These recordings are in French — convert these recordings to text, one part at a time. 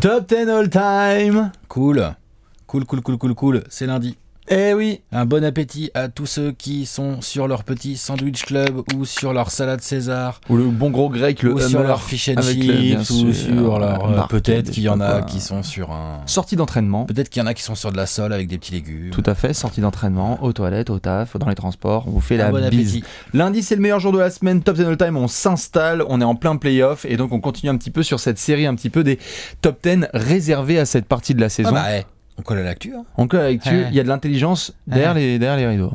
Top 10 all time. Cool. Cool, cool, cool, cool, cool. C'est lundi. Eh oui, un bon appétit à tous ceux qui sont sur leur petit sandwich club ou sur leur salade César. Ou le bon gros grec, le ou sur leur fish and ou sur leur. Euh, peut-être qu'il y en a qui sont sur un. Sortie d'entraînement. Peut-être qu'il y en a qui sont sur de la sole avec des petits légumes. Tout à fait, sortie d'entraînement, aux toilettes, au taf, dans les transports. On vous fait la bon bise. Lundi, c'est le meilleur jour de la semaine. Top 10 all time, on s'installe, on est en plein playoff et donc on continue un petit peu sur cette série, un petit peu des top 10 réservés à cette partie de la saison. Ah ouais. Bah, eh. On colle à l'actu. Hein. On colle à Il y a de l'intelligence derrière, les, derrière les rideaux.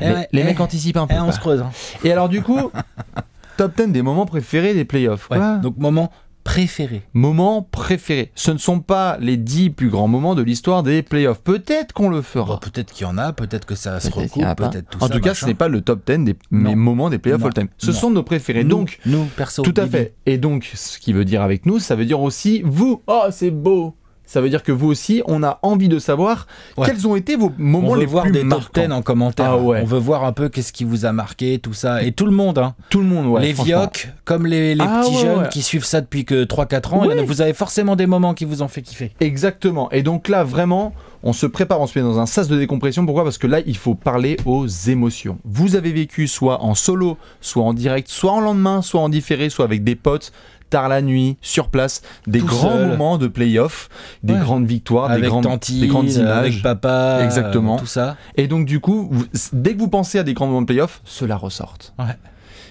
Les, eh eh mecs anticipent un peu. Eh, on se creuse. Hein. Et alors, du coup, top 10 des moments préférés des playoffs. donc, moment préféré. Moment préféré. Ce ne sont pas les 10 plus grands moments de l'histoire des playoffs. Peut-être qu'on le fera. Oh, peut-être qu'il y en a, peut-être que ça se recoupe, peut-être tout en ça. tout cas, ce n'est pas le top 10 des moments des playoffs all-time. Ce sont nos préférés. donc, nous, perso. Tout à fait. Et donc, ce qui veut dire avec nous, ça veut dire aussi vous. Oh, c'est beau! ça veut dire que vous aussi, on a envie de savoir quels ont été vos moments les plus marquants. On veut voir des en commentaire. Ah on veut voir un peu qu'est-ce qui vous a marqué, tout ça. Et tout le monde. Hein. Tout le monde, ouais. Les vioques, comme les, ah petits jeunes qui suivent ça depuis que 3-4 ans. vous avez forcément des moments qui vous ont fait kiffer. Exactement. Et donc là, vraiment, on se prépare, on se met dans un sas de décompression. Pourquoi Parce que là, il faut parler aux émotions. Vous avez vécu soit en solo, soit en direct, soit en lendemain, soit en différé, soit avec des potes tard la nuit, sur place, des grands moments de playoff, des grandes victoires, des, grandes, des euh, images. Avec papa, euh, exactement. tout ça. Et donc, du coup, dès que vous pensez à des grands moments de playoff, cela ressorte.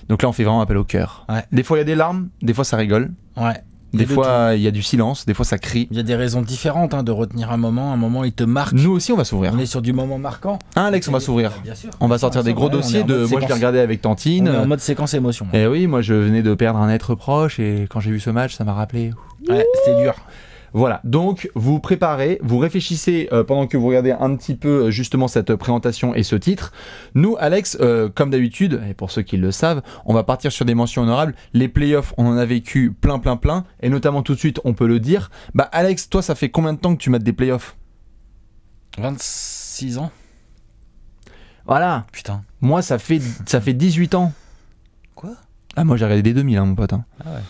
Donc là, on fait vraiment appel au cœur. Des fois, il y a des larmes, des fois, ça rigole. Ouais. Des, fois, il y a du silence, des fois, ça crie. Il y a des raisons différentes hein, de retenir un moment. Un moment, il te marque. Nous aussi, on va s'ouvrir. On est sur du moment marquant. Hein, Alex, on va s'ouvrir. Bien sûr. On va sortir des gros dossiers de. Moi, je l'ai regardé avec Tantine. On est en mode séquence émotion. Et eh oui, moi, je venais de perdre un être proche et quand j'ai vu ce match, ça m'a rappelé. Ouais, c'était dur. Voilà, donc vous préparez, vous réfléchissez euh, pendant que vous regardez un petit peu euh, justement cette présentation et ce titre. Nous, Alex, euh, comme d'habitude, et pour ceux qui le savent, on va partir sur des mentions honorables. Les playoffs, on en a vécu plein, plein, plein, et notamment tout de suite, on peut le dire. Bah, Alex, toi, ça fait combien de temps que tu mates des playoffs 26 ans. Voilà. Putain. Moi, ça fait, ça fait 18 ans. Quoi Ah, moi, j'ai regardé des 2000, hein, mon pote. Hein. Ah ouais.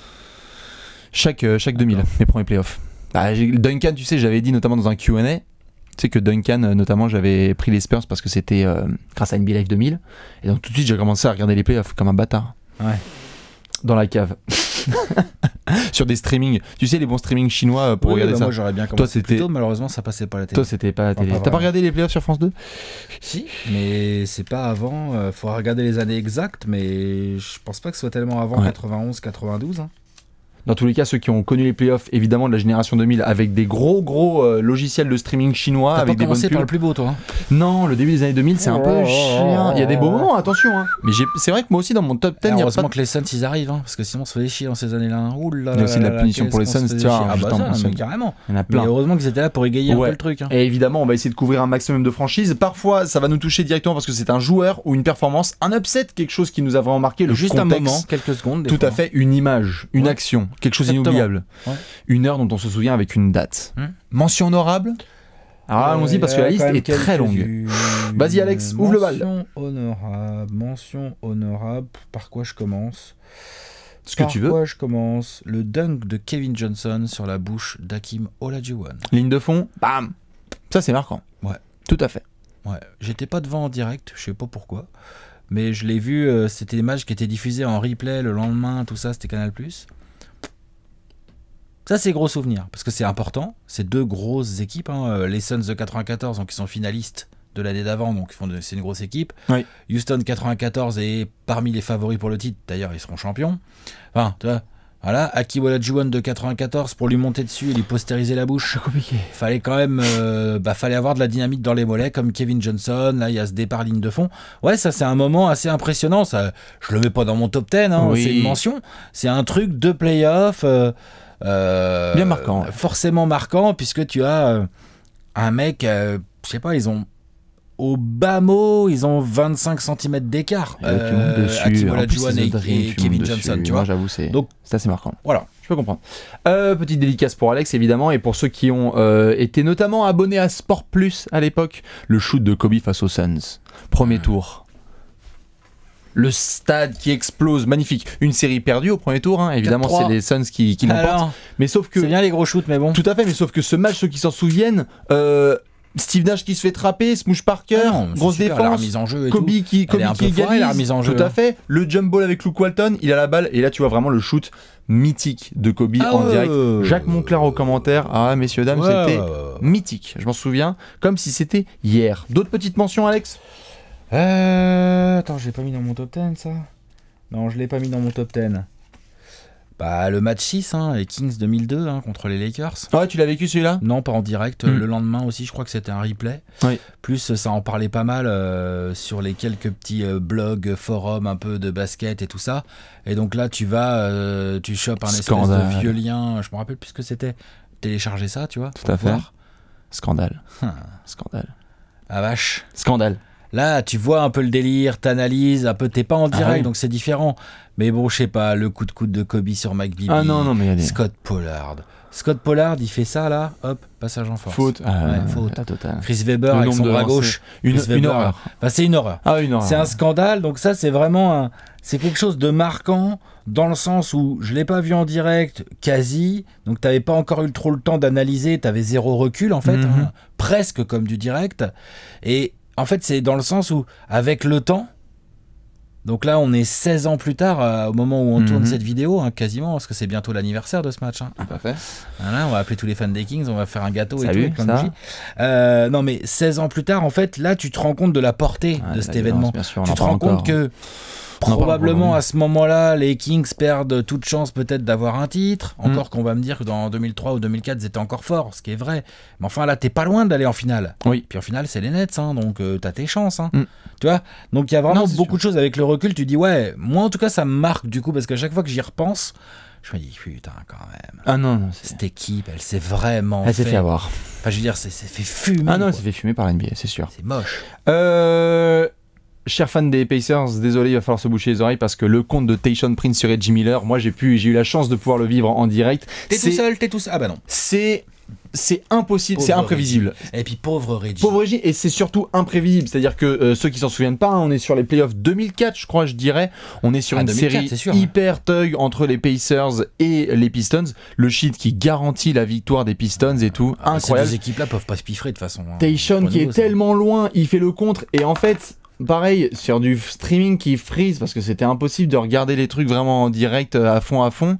Chaque, chaque 2000, les premiers playoffs. Bah, Duncan, tu sais, j'avais dit notamment dans un QA, tu sais que Duncan, euh, notamment, j'avais pris les Spurs parce que c'était euh, grâce à NBA Live 2000. Et donc tout de suite, j'ai commencé à regarder les playoffs comme un bâtard. Ouais. Dans la cave. sur des streamings. Tu sais, les bons streamings chinois euh, pour regarder bah, ça. Moi, j'aurais bien commencé Toi, c'était malheureusement, ça passait pas à la télé. Toi, c'était pas à la télé. T'as pas regardé les playoffs sur France 2 Si, mais c'est pas avant. Faut faudra regarder les années exactes, mais je pense pas que ce soit tellement avant 91, 92 dans tous les cas, ceux qui ont connu les playoffs, évidemment, de la génération 2000, avec des gros, gros euh, logiciels de streaming chinois. avec avec pas des commencé par le plus beau, toi hein Non, le début des années 2000, c'est un peu oh. chiant. Il y a des beaux moments, attention. Hein. Mais c'est vrai que moi aussi, dans mon top 10, il y a heureusement que les Suns, ils arrivent, hein, parce que sinon, on se fait dans ces années-là. il y a aussi de la punition pour les Suns, tu vois. Ah bah ça, carrément. Mais heureusement qu'ils étaient là pour égayer un peu le truc. Et évidemment, on va essayer de couvrir un maximum de franchises. Parfois, ça va nous toucher directement parce que c'est un joueur ou une performance, un upset, quelque chose qui nous a vraiment marqué, le juste un moment, quelques secondes. Tout à fait, une image, une action, quelque chose d'inoubliable. Une heure dont on se souvient avec une date. Hmm. Mention honorable alors ah, euh, allons-y parce que la liste est très longue. Vas-y Alex, ouvre le bal. Mention honorable, mention honorable, par quoi je commence ce que par tu veux. Quoi je commence le dunk de Kevin Johnson sur la bouche d'Akim Olajuwon. Ligne de fond, bam. Ça c'est marquant. Ouais, tout à fait. Ouais, j'étais pas devant en direct, je sais pas pourquoi, mais je l'ai vu. Euh, c'était des matchs qui étaient diffusés en replay le lendemain, tout ça, c'était Canal ça, c'est gros souvenir, parce que c'est important. C'est deux grosses équipes. Hein. Euh, les Suns de 94, donc ils sont finalistes de l'année d'avant, donc c'est une grosse équipe. Houston 94 est parmi les favoris pour le titre. D'ailleurs, ils seront champions. Enfin, tu vois, voilà, Aki Wallajuan de 94 pour lui monter dessus et lui postériser la bouche. Compliqué. Fallait quand même, euh, bah, fallait avoir de la dynamite dans les mollets comme Kevin Johnson. Là, il y a ce départ ligne de fond. Ouais, ça c'est un moment assez impressionnant. Ça, je le mets pas dans mon top 10, hein. c'est une mention. C'est un truc de playoff. Euh, euh, Bien marquant. Forcément marquant, puisque tu as euh, un mec, euh, je sais pas, ils ont au bas mot, ils ont 25 cm d'écart. Euh, dessus. la et Kevin Johnson, tu vois. J'avoue, c'est assez marquant. Voilà. Je peux comprendre. petite dédicace pour Alex, évidemment, et pour ceux qui ont été notamment abonnés à Sport Plus à l'époque, le shoot de Kobe face aux Suns. Premier ah. tour le stade qui explose, magnifique. Une série perdue au premier tour, hein. évidemment, c'est les Suns qui, qui l'emportent. Mais sauf que. C'est bien les gros shoots, mais bon. Tout à fait, mais sauf que ce match, ceux qui s'en souviennent, euh, Steve Nash qui se fait trapper, Smush Parker, ah grosse défense, en jeu Kobe qui, Kobe qui la en jeu. tout à fait. Le jump ball avec Luke Walton, il a la balle et là tu vois vraiment le shoot mythique de Kobe ah en direct. Jacques Monclar au commentaire, ah messieurs dames, c'était mythique. Je m'en souviens comme si c'était hier. D'autres petites mentions, Alex euh, attends, je l'ai pas mis dans mon top 10 ça Non, je l'ai pas mis dans mon top 10. Bah, le match 6, hein, les Kings 2002 hein, contre les Lakers. Ah ouais, tu l'as vécu celui-là Non, pas en direct. Euh, hmm. Le lendemain aussi, je crois que c'était un replay. Plus, ça en parlait pas mal euh, sur les quelques petits blogs, forums un peu de basket et tout ça. Et donc là, tu vas, tu chopes un espèce de vieux lien. Je me rappelle plus ce que c'était. Télécharger ça, tu vois. Tout à fait. Scandale. Hein. Scandale. Ah vache. Scandale. Là, tu vois un peu le délire, t'analyses, un peu, t'es pas en ah direct, donc c'est différent. Mais bon, je sais pas, le coup de coude de Kobe sur McBee. ah non, non, mais des Scott Pollard. Scott Pollard, il fait ça là, hop, passage en force. Faute, ah, faute. Ah, Chris Weber avec son bras gauche. Une, une, horreur. c'est une horreur. Ah, horreur. C'est un scandale, donc ça, c'est vraiment un, c'est quelque chose de marquant dans le sens où je l'ai pas vu en direct, quasi. Donc t'avais pas encore eu trop le temps d'analyser, t'avais zéro recul en fait, mhm. hein. presque comme du direct. Et en fait, c'est dans le sens où, avec le temps, donc là, on est 16 ans plus tard, euh, au moment où on tourne mhm. cette vidéo, hein, quasiment, parce que c'est bientôt l'anniversaire de ce match. Parfait. Hein. on va appeler tous les fans des Kings, on va faire un gâteau et tout, euh, Non, mais 16 ans plus tard, en fait, là, tu te rends compte de la portée de cet événement. tu te rends compte hein. que Probablement à ce moment-là, les Kings perdent toute chance peut-être d'avoir un titre. Mm. Encore qu'on va me dire que dans 2003 ou 2004, ils étaient encore forts, ce qui est vrai. Mais enfin là, t'es pas loin d'aller en finale. Oui. Puis en finale, c'est les Nets, hein, donc euh, t'as tes chances. Hein. Mm. Tu vois Donc il y a vraiment beaucoup de choses avec le recul. Tu dis ouais, moi en tout cas, ça me marque du coup parce qu'à chaque fois que j'y repense, je me dis putain quand même. Ah non, non cette équipe, elle s'est vraiment. Elle s'est fait... avoir. Enfin, je veux dire, c'est fait fumer. Ah non, s'est fait fumer par l'NBA, c'est sûr. C'est moche. Euh, Chers fans des Pacers, désolé, il va falloir se boucher les oreilles parce que le compte de Tayshon Prince sur Reggie Miller, moi j'ai pu, j'ai eu la chance de pouvoir le vivre en direct. T'es tout seul, t'es tout seul. Ah bah non. C'est c'est impossible, c'est imprévisible. Et puis pauvre Reggie. Pauvre Reggie, et c'est surtout imprévisible. C'est-à-dire que euh, ceux qui s'en souviennent pas, hein, on est sur les playoffs 2004, je crois, je dirais. On est sur ah, une série hein. hyper thug entre les Pacers et les Pistons. Le shit qui garantit la victoire des Pistons et tout. Ah, bah, Incroyable. Ces équipes-là peuvent pas se piffrer de façon. Hein. Tayshon qui est tellement loin, il fait le contre, et en fait, pareil, sur du streaming qui freeze, parce que c'était impossible de regarder les trucs vraiment en direct euh, à fond à fond,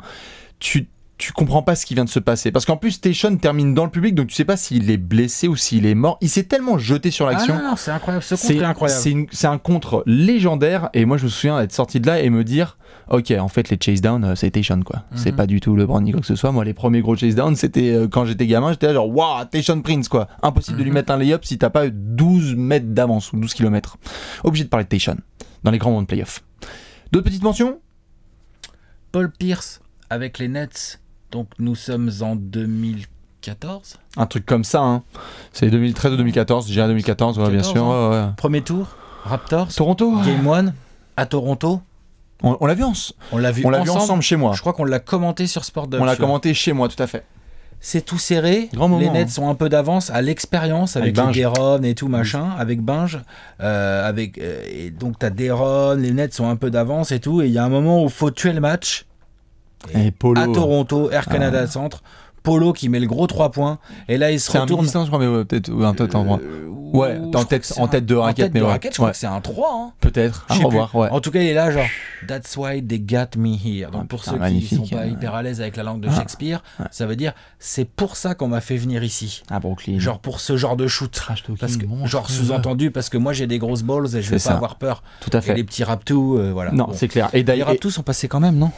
tu tu comprends pas ce qui vient de se passer. Parce qu'en plus, Station termine dans le public, donc tu sais pas s'il est blessé ou s'il est mort. Il s'est tellement jeté sur l'action. Ah c'est incroyable. C'est un contre légendaire. Et moi, je me souviens d'être sorti de là et me dire Ok, en fait, les chase down, euh, c'est Station, quoi. C'est mhm. pas du tout le brandy quoi que ce soit. Moi, les premiers gros chase down, c'était euh, quand j'étais gamin, j'étais genre Waouh, Tayshon Prince, quoi. Impossible de lui mhm. mettre un layup si t'as pas 12 mètres d'avance ou 12 km. Obligé de parler de Station dans les grands moments de playoff. D'autres petites mentions Paul Pierce avec les Nets donc nous sommes en 2014 Un truc comme ça, hein. c'est 2013 ou 2014, déjà 2014, ouais, bien sûr. Premier tour, Raptors, Toronto, Game One, à Toronto. On, l'a vu, en... on l'a vu, ensemble. chez moi. Je crois qu'on l'a commenté sur Sport On l'a commenté chez moi, tout à fait c'est tout serré. Grand les Nets hein. sont un peu d'avance à l'expérience avec, avec Deron et tout machin, avec Binge. Euh, avec, euh, et donc t'as Deron, les Nets sont un peu d'avance et tout. Et il y a un moment où faut tuer le match à euh, Toronto, Air ah. Canada Centre. Polo qui met le gros 3 points. Et là, il se retourne. un je crois, mais peut-être un euh, en Ouais, en tête, en tête de raquette. je crois que c'est un 3. Hein. Peut-être. En tout cas, il est là, genre, That's why they got me here. Donc, ah, pour ceux qui ne sont pas hein. hyper à l'aise avec la langue de ah, Shakespeare, ça veut dire, c'est pour ça qu'on m'a fait venir ici. À Brooklyn. Genre, pour ce genre de shoot. Parce que, genre, sous-entendu, parce que moi, j'ai des grosses balls et je vais pas avoir peur. Tout à fait. les petits raptous, euh, voilà. Non, c'est clair. Et d'ailleurs. Les raptous sont passés quand même, non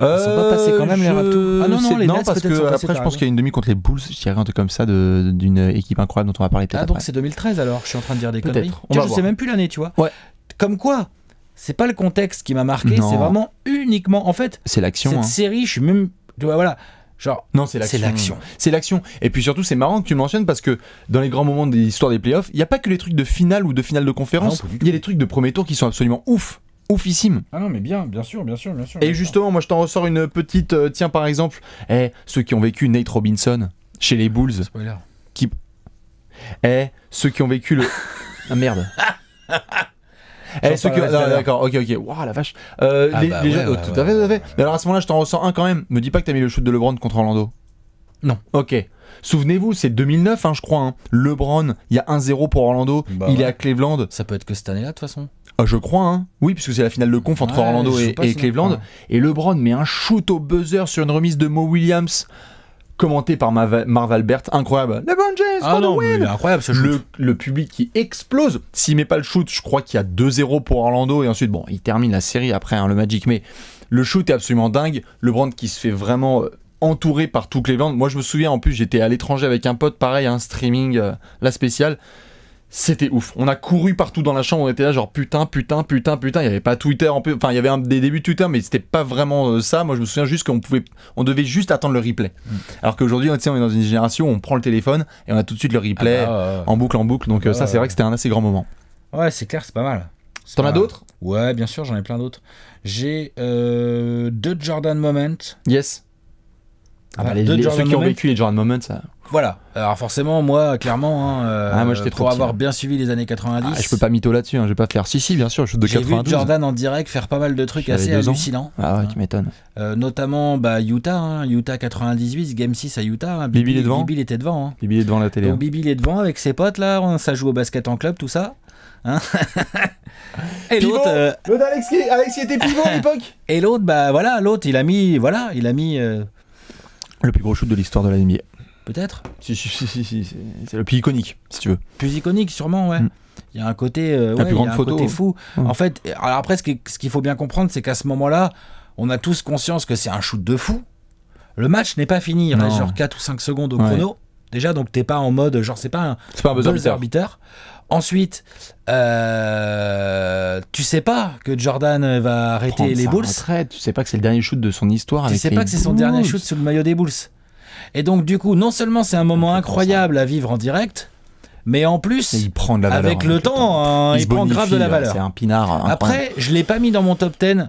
ils sont pas passés euh, quand même je... les Ah non, non, les non, parce que après, je pense qu'il y a une demi contre les Bulls, je dirais un truc comme ça, d'une équipe incroyable dont on va parler peut-être. Ah, donc c'est 2013 alors, je suis en train de dire des conneries. On ne je sais même plus l'année, tu vois. Ouais. Comme quoi, c'est pas le contexte qui m'a marqué, c'est vraiment uniquement. En fait, c'est l'action. Cette hein. série, je suis même. Voilà. Genre, non, c'est l'action. C'est l'action. Et puis surtout, c'est marrant que tu le mentionnes parce que dans les grands moments de l'histoire des playoffs, il n'y a pas que les trucs de finale ou de finale de conférence. Ah il y a des trucs de premier tour qui sont absolument ouf oufissime. Ah non, mais bien, bien sûr, bien sûr, bien sûr. et justement, moi je t'en ressors une petite. Euh, tiens, par exemple, eh, ceux qui ont vécu Nate Robinson chez les Bulls. Spoiler. Qui... Eh, ceux qui ont vécu le. ah merde. Eh, ceux qui... d'accord, ok, ok. Waouh, la vache. les, tout à fait, tout à fait. Mais alors à ce moment-là, je t'en ressors un quand même. Me dis pas que t'as mis le shoot de LeBron contre Orlando. Non. Ok. Souvenez-vous, c'est 2009, hein, je crois. Hein. LeBron, il y a 1-0 pour Orlando. Bah il est à Cleveland. Ça peut être que cette année-là, de toute façon. Ah, je crois, hein. oui, puisque c'est la finale de conf entre Orlando et, Cleveland. Et LeBron met un shoot au buzzer sur une remise de Mo Williams, commenté par Marv, Albert. Incroyable. LeBron James, ah incroyable ce Le, public qui explose. S'il met pas le shoot, je crois qu'il y a 2-0 pour Orlando. Et ensuite, bon, il termine la série après, hein, le Magic. Mais le shoot est absolument dingue. LeBron qui se fait vraiment euh, entouré par tout Cleveland. Moi, je me souviens, en plus, j'étais à l'étranger avec un pote, pareil, un hein, streaming, euh, la spéciale. C'était ouf. On a couru partout dans la chambre, on était là genre putain, putain, putain, putain. Il n'y avait pas Twitter en Enfin, il y avait un, des débuts de Twitter, mais c'était pas vraiment euh, ça. Moi, je me souviens juste qu'on pouvait, on devait juste attendre le replay. Mm. Alors qu'aujourd'hui, on, on est dans une génération où on prend le téléphone et on a tout de suite le replay ah bah, en boucle en boucle. Donc, euh, ça, c'est vrai que c'était un assez grand moment. Ouais, c'est clair, c'est pas mal. T'en as d'autres Ouais, bien sûr, j'en ai plein d'autres. J'ai euh, deux Jordan Moment. Yes. Ah bah, ceux qui ont vécu les Jordan Moments. Voilà. Alors forcément, moi, clairement, hein, euh, ah, pour avoir hein. bien suivi les années 90. Ah, je peux pas mytho là-dessus. Hein. je vais pas faire. Si, si, bien sûr, je suis de 92. vu Jordan en direct faire pas mal de trucs assez hallucinants. Ah ouais, tu m'étonnes. Euh, notamment bah, Utah, Utah 98, Game 6 à Utah. Bibi, Bibi, est devant. Bibi était devant. Bibi est devant la télé. Donc, Bibi est devant avec ses potes là. Ça joue au basket en club, tout ça. et l'autre, euh... était pivot à l'époque. Et l'autre, bah voilà, l'autre, il a mis, voilà, il a mis euh, le plus gros shoot de l'histoire de la NBA. Peut-être Si, si, si, si, c'est le plus iconique, si tu veux. Plus iconique, sûrement, ouais. Mm. Il y a un côté, grande fou. En fait, euh, alors après, ce qu'il faut bien comprendre, c'est qu'à ce moment-là, on a tous conscience que c'est un shoot de fou. Le match n'est pas fini. Il reste genre 4 ou 5 secondes au chrono. Déjà, donc t'es pas en mode, genre, c'est pas un, pas un buzzer, buzzer Ensuite, euh, tu sais pas que Jordan euh, va arrêter les Bulls. Tu sais pas que c'est le dernier shoot de son histoire. Avec tu sais pas que c'est son dernier shoot sous le maillot des Bulls. Et donc du coup, non seulement c'est un moment incroyable à vivre en direct, mais en plus, avec, hein, le temps, hein, il, prend grave de la valeur. C'est un pinard. Après, je l'ai pas mis dans mon top 10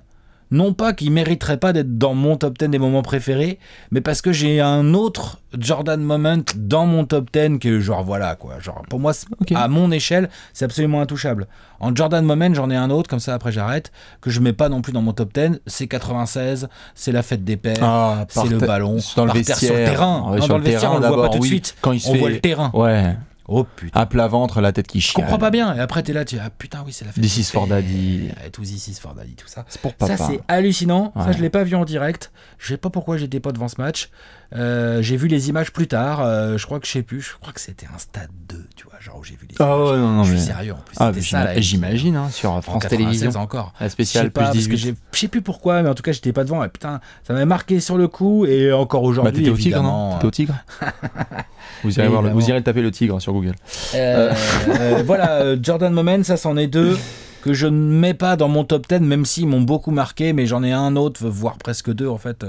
non pas qu'il mériterait pas d'être dans mon top 10 des moments préférés, mais parce que j'ai un autre Jordan moment dans mon top 10 que genre voilà quoi, genre pour moi à mon échelle, c'est absolument intouchable. En Jordan moment, j'en ai un autre comme ça après j'arrête que je mets pas non plus dans mon top 10, c'est 96, c'est la fête des pères, ah, c'est le ballon, dans le vestiaire, sur le terrain, le vestiaire on le voit pas tout de suite, quand il se on voit le terrain. Ouais. Oh putain. À plat ventre, la tête qui chie. Je comprends pas bien. Et après, t'es là, tu ah putain, oui, c'est la fête. This is for daddy. tout this is tout ça. C'est pour Ça, c'est hallucinant. Ça, je l'ai pas vu en direct. Je sais pas pourquoi j'étais pas devant ce match. Euh, j'ai vu les images plus tard. Euh, je crois que je sais plus. Je crois que c'était un stade 2, tu vois, genre où j'ai vu les ah images. Oh, ouais, non, non, je suis sérieux en plus. Ah, j'imagine, hein, sur France Télévision encore. La spéciale 18. Je sais plus pourquoi, mais en tout cas, j'étais pas devant. Et putain, ça m'a marqué sur le coup. Et encore aujourd'hui, bah, évidemment. Au tigre, non au tigre Vous irez, le, taper le tigre hein, sur Google. Euh, euh, voilà, euh, Jordan Moment, ça c'en est deux que je ne mets pas dans mon top 10, même s'ils m'ont beaucoup marqué, mais j'en ai un autre, voire presque deux en fait,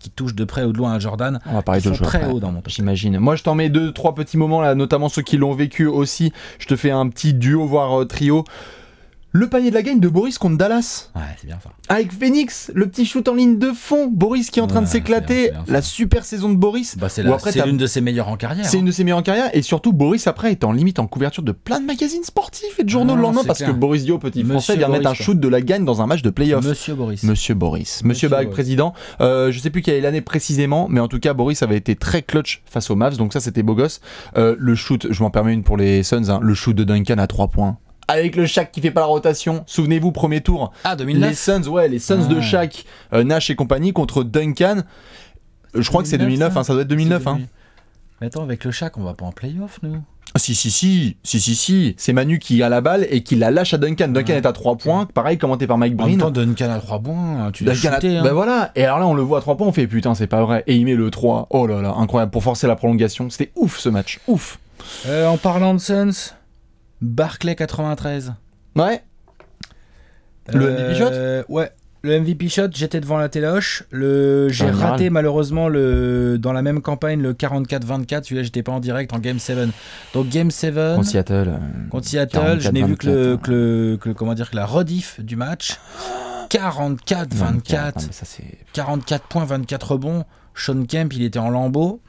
qui touchent de près ou de loin à Jordan. On va parler de très dans mon J'imagine. Moi, je t'en mets deux, trois petits moments là, notamment ceux qui l'ont vécu aussi. Je te fais un petit duo voire trio. Le panier de la gagne de Boris contre Dallas. Ouais, c'est bien ça. Avec Phoenix, le petit shoot en ligne de fond. Boris qui est en train de s'éclater. La super saison de Boris. Bah, c'est l'une de ses meilleures en carrière. C'est hein. une de ses meilleures en carrière. Et surtout, Boris, après, est en limite en couverture de plein de magazines sportifs et de journaux de le lendemain parce que Boris Dio, petit français, vient mettre un shoot de la gagne dans un match de playoff. Monsieur Boris. Monsieur Boris. Monsieur, président. Euh, je sais plus quelle est l'année précisément, mais en tout cas, Boris avait été très clutch face aux Mavs. Donc ça, c'était beau gosse. Euh, le shoot, je m'en permets une pour les Suns, hein. le shoot de Duncan à 3 points avec le Shaq qui fait pas la rotation. Souvenez-vous, premier tour. Ah, 2009. Les Suns, ouais, les Suns de ah. Shaq, euh, Nash et compagnie contre Duncan. Je crois que c'est 2009, hein, ça, doit être 2009. Hein. Mais attends, avec le Shaq, on va pas en playoff, nous si, si, si, si, si, si. C'est Manu qui a la balle et qui la lâche à Duncan. Duncan est à 3 points, pareil, commenté par Mike Breen. Attends, Duncan à 3 points, hein, tu l'as shooté. Hein. Ben voilà. Et alors là, on le voit à 3 points, on fait putain, c'est pas vrai. Et il met le 3. Oh là là, incroyable. Pour forcer la prolongation, c'était ouf ce match. Ouf. Euh, en parlant de Suns, Barclay 93. Ouais. Euh, le MVP shot Ouais. Le MVP shot, j'étais devant la téloche. Le... J'ai raté malheureusement le... dans la même campagne le 44-24. Celui-là, j'étais pas en direct en Game 7. Donc Game 7. Contre Seattle. Euh, contre Seattle, je n'ai vu que, comment dire, que la rediff du match. 44-24. 44 points, 24 rebonds. Sean Kemp, il était en lambeau.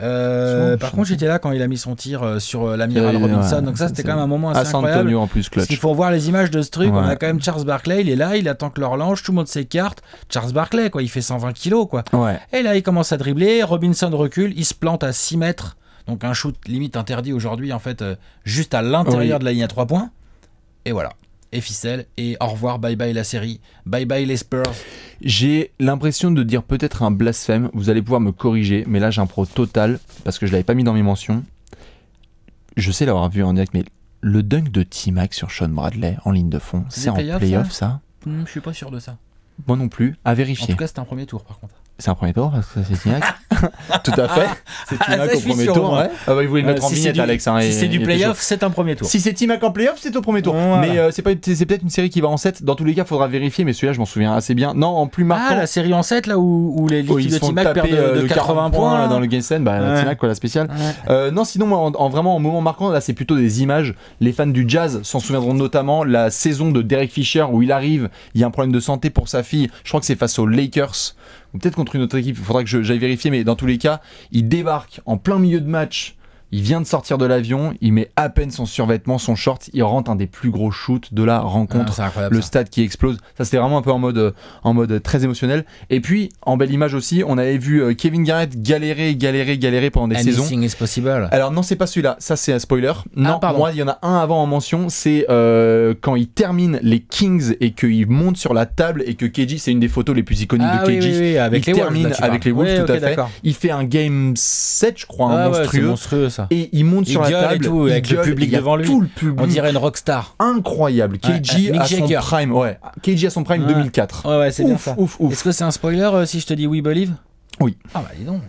Euh, par contre, j'étais là quand il a mis son tir euh, sur euh, l'amiral Robinson, donc ça c'était quand même un moment assez incroyable. en il faut voir les images de ce truc. On a quand même Charles Barkley, il est là, il attend que l'horloge, tout le monde s'écarte. Charles Barkley, quoi, il fait 120 kilos, quoi. Et là, il commence à dribbler. Robinson recule, il se plante à 6 mètres, donc un shoot limite interdit aujourd'hui en fait, juste à l'intérieur de la ligne à 3 points. Et voilà et ficelle et au revoir, bye bye la série, bye bye les Spurs. J'ai l'impression de dire peut-être un blasphème, vous allez pouvoir me corriger, mais là j'ai un pro total parce que je l'avais pas mis dans mes mentions. Je sais l'avoir vu en direct, mais le dunk de T-Mac sur Sean Bradley en ligne de fond, c'est en playoff ça, ça ne hmm, Je suis pas sûr de ça. Moi non plus, à vérifier. En tout cas, c'était un premier tour par contre. C'est un premier tour parce que c'est Timac Tout à fait. Ah, c'est Timac au premier tour. Hein. Ah bah, il voulait euh, mettre en Alex. si c'est du hein, playoff, c'est un premier tour. Si c'est Timac en playoff, c'est au premier tour. Mais euh, c'est peut-être une série qui va en 7. Dans tous les cas, il faudra vérifier. Mais celui-là, je m'en souviens assez bien. Non, en plus ah, marquant. Ah, la série en 7, là où, les oh, l'équipe de Timac perd euh, de, 80 points dans le Game Bah, Timac, quoi, la spéciale. non, sinon, en, vraiment, en moment marquant, là, c'est plutôt des images. Les fans du jazz s'en souviendront notamment la saison de Derek Fisher où il arrive. Il y a un problème de santé pour sa fille. Je crois que c'est face aux Lakers ou peut-être contre une autre équipe, il faudra que j'aille vérifier, mais dans tous les cas, il débarque en plein milieu de match il vient de sortir de l'avion, il met à peine son survêtement, son short, il rentre un des plus gros shoots de la rencontre, ah, le stade qui explose. Ça c'était vraiment un peu en mode, euh, en mode euh, très émotionnel. Et puis en belle image aussi, on avait vu euh, Kevin Garrett galérer, galérer, galérer pendant des saisons. possible. Alors non, c'est pas celui-là, ça c'est un spoiler. Ah, non, moi il y en a un avant en mention, c'est quand il termine les Kings et qu'il monte sur la table et que keji c'est une des photos les plus iconiques de ah oui, avec il les termine avec les Wolves, tout à fait. Il fait un game 7 je crois, monstrueux. Et il monte sur la table. Et tout, avec le public devant lui. Tout le public. On dirait une rockstar. Incroyable. KG euh, à son prime. Ouais. à son prime 2004. Ouais, ouais, c'est bien ça. Est-ce que c'est un spoiler euh, si je te dis We Believe Oui. Ah bah dis donc.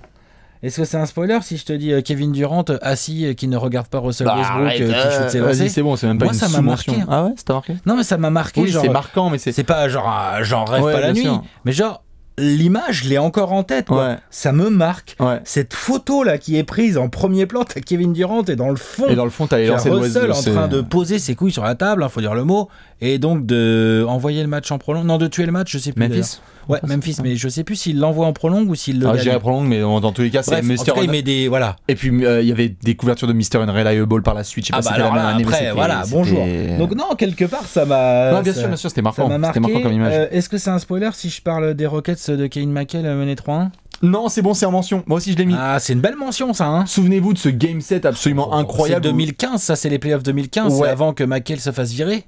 Est-ce que c'est un spoiler si je te dis euh, Kevin Durant assis qui ne regarde pas Russell bah, Westbrook qui shoot ses lancers C'est bon, c'est même pas une ça m'a marqué. Ah ouais, ça marqué Non, mais ça m'a marqué. c'est marquant, mais c'est. C'est pas genre, j'en rêve pas la nuit, mais genre l'image, je l'ai encore en tête. Quoi. Ça me marque. Cette photo là qui est prise en premier plan, t'as Kevin Durant et dans le fond. Et dans t'as Russell en train de poser ses couilles sur la table, il hein, faut dire le mot, et donc de envoyer le match en prolong, non de tuer le match, je sais plus. Ouais, Memphis, mais je sais plus s'il l'envoie en prolongue ou s'il le. Ah, je dirais prolongue, mais dans tous les cas, c'est Mister. En il des voilà. Et puis euh, il y avait des couvertures de Mister Unreliable par la suite. Je sais ah bah alors là, année, après, voilà, bonjour. Donc non, quelque part, ça m'a. Non, bien sûr, bien sûr, c'était marquant. C'était marquant comme image. Euh, est-ce que c'est un spoiler si je parle des Rockets de Kane McKell euh, mené 3-1 non, c'est bon, c'est en mention. Moi aussi, je l'ai mis. Ah, c'est une belle mention, ça. Hein Souvenez-vous de ce game set absolument oh, incroyable. 2015, ça, c'est les playoffs 2015. Ouais. avant que McKell se fasse virer.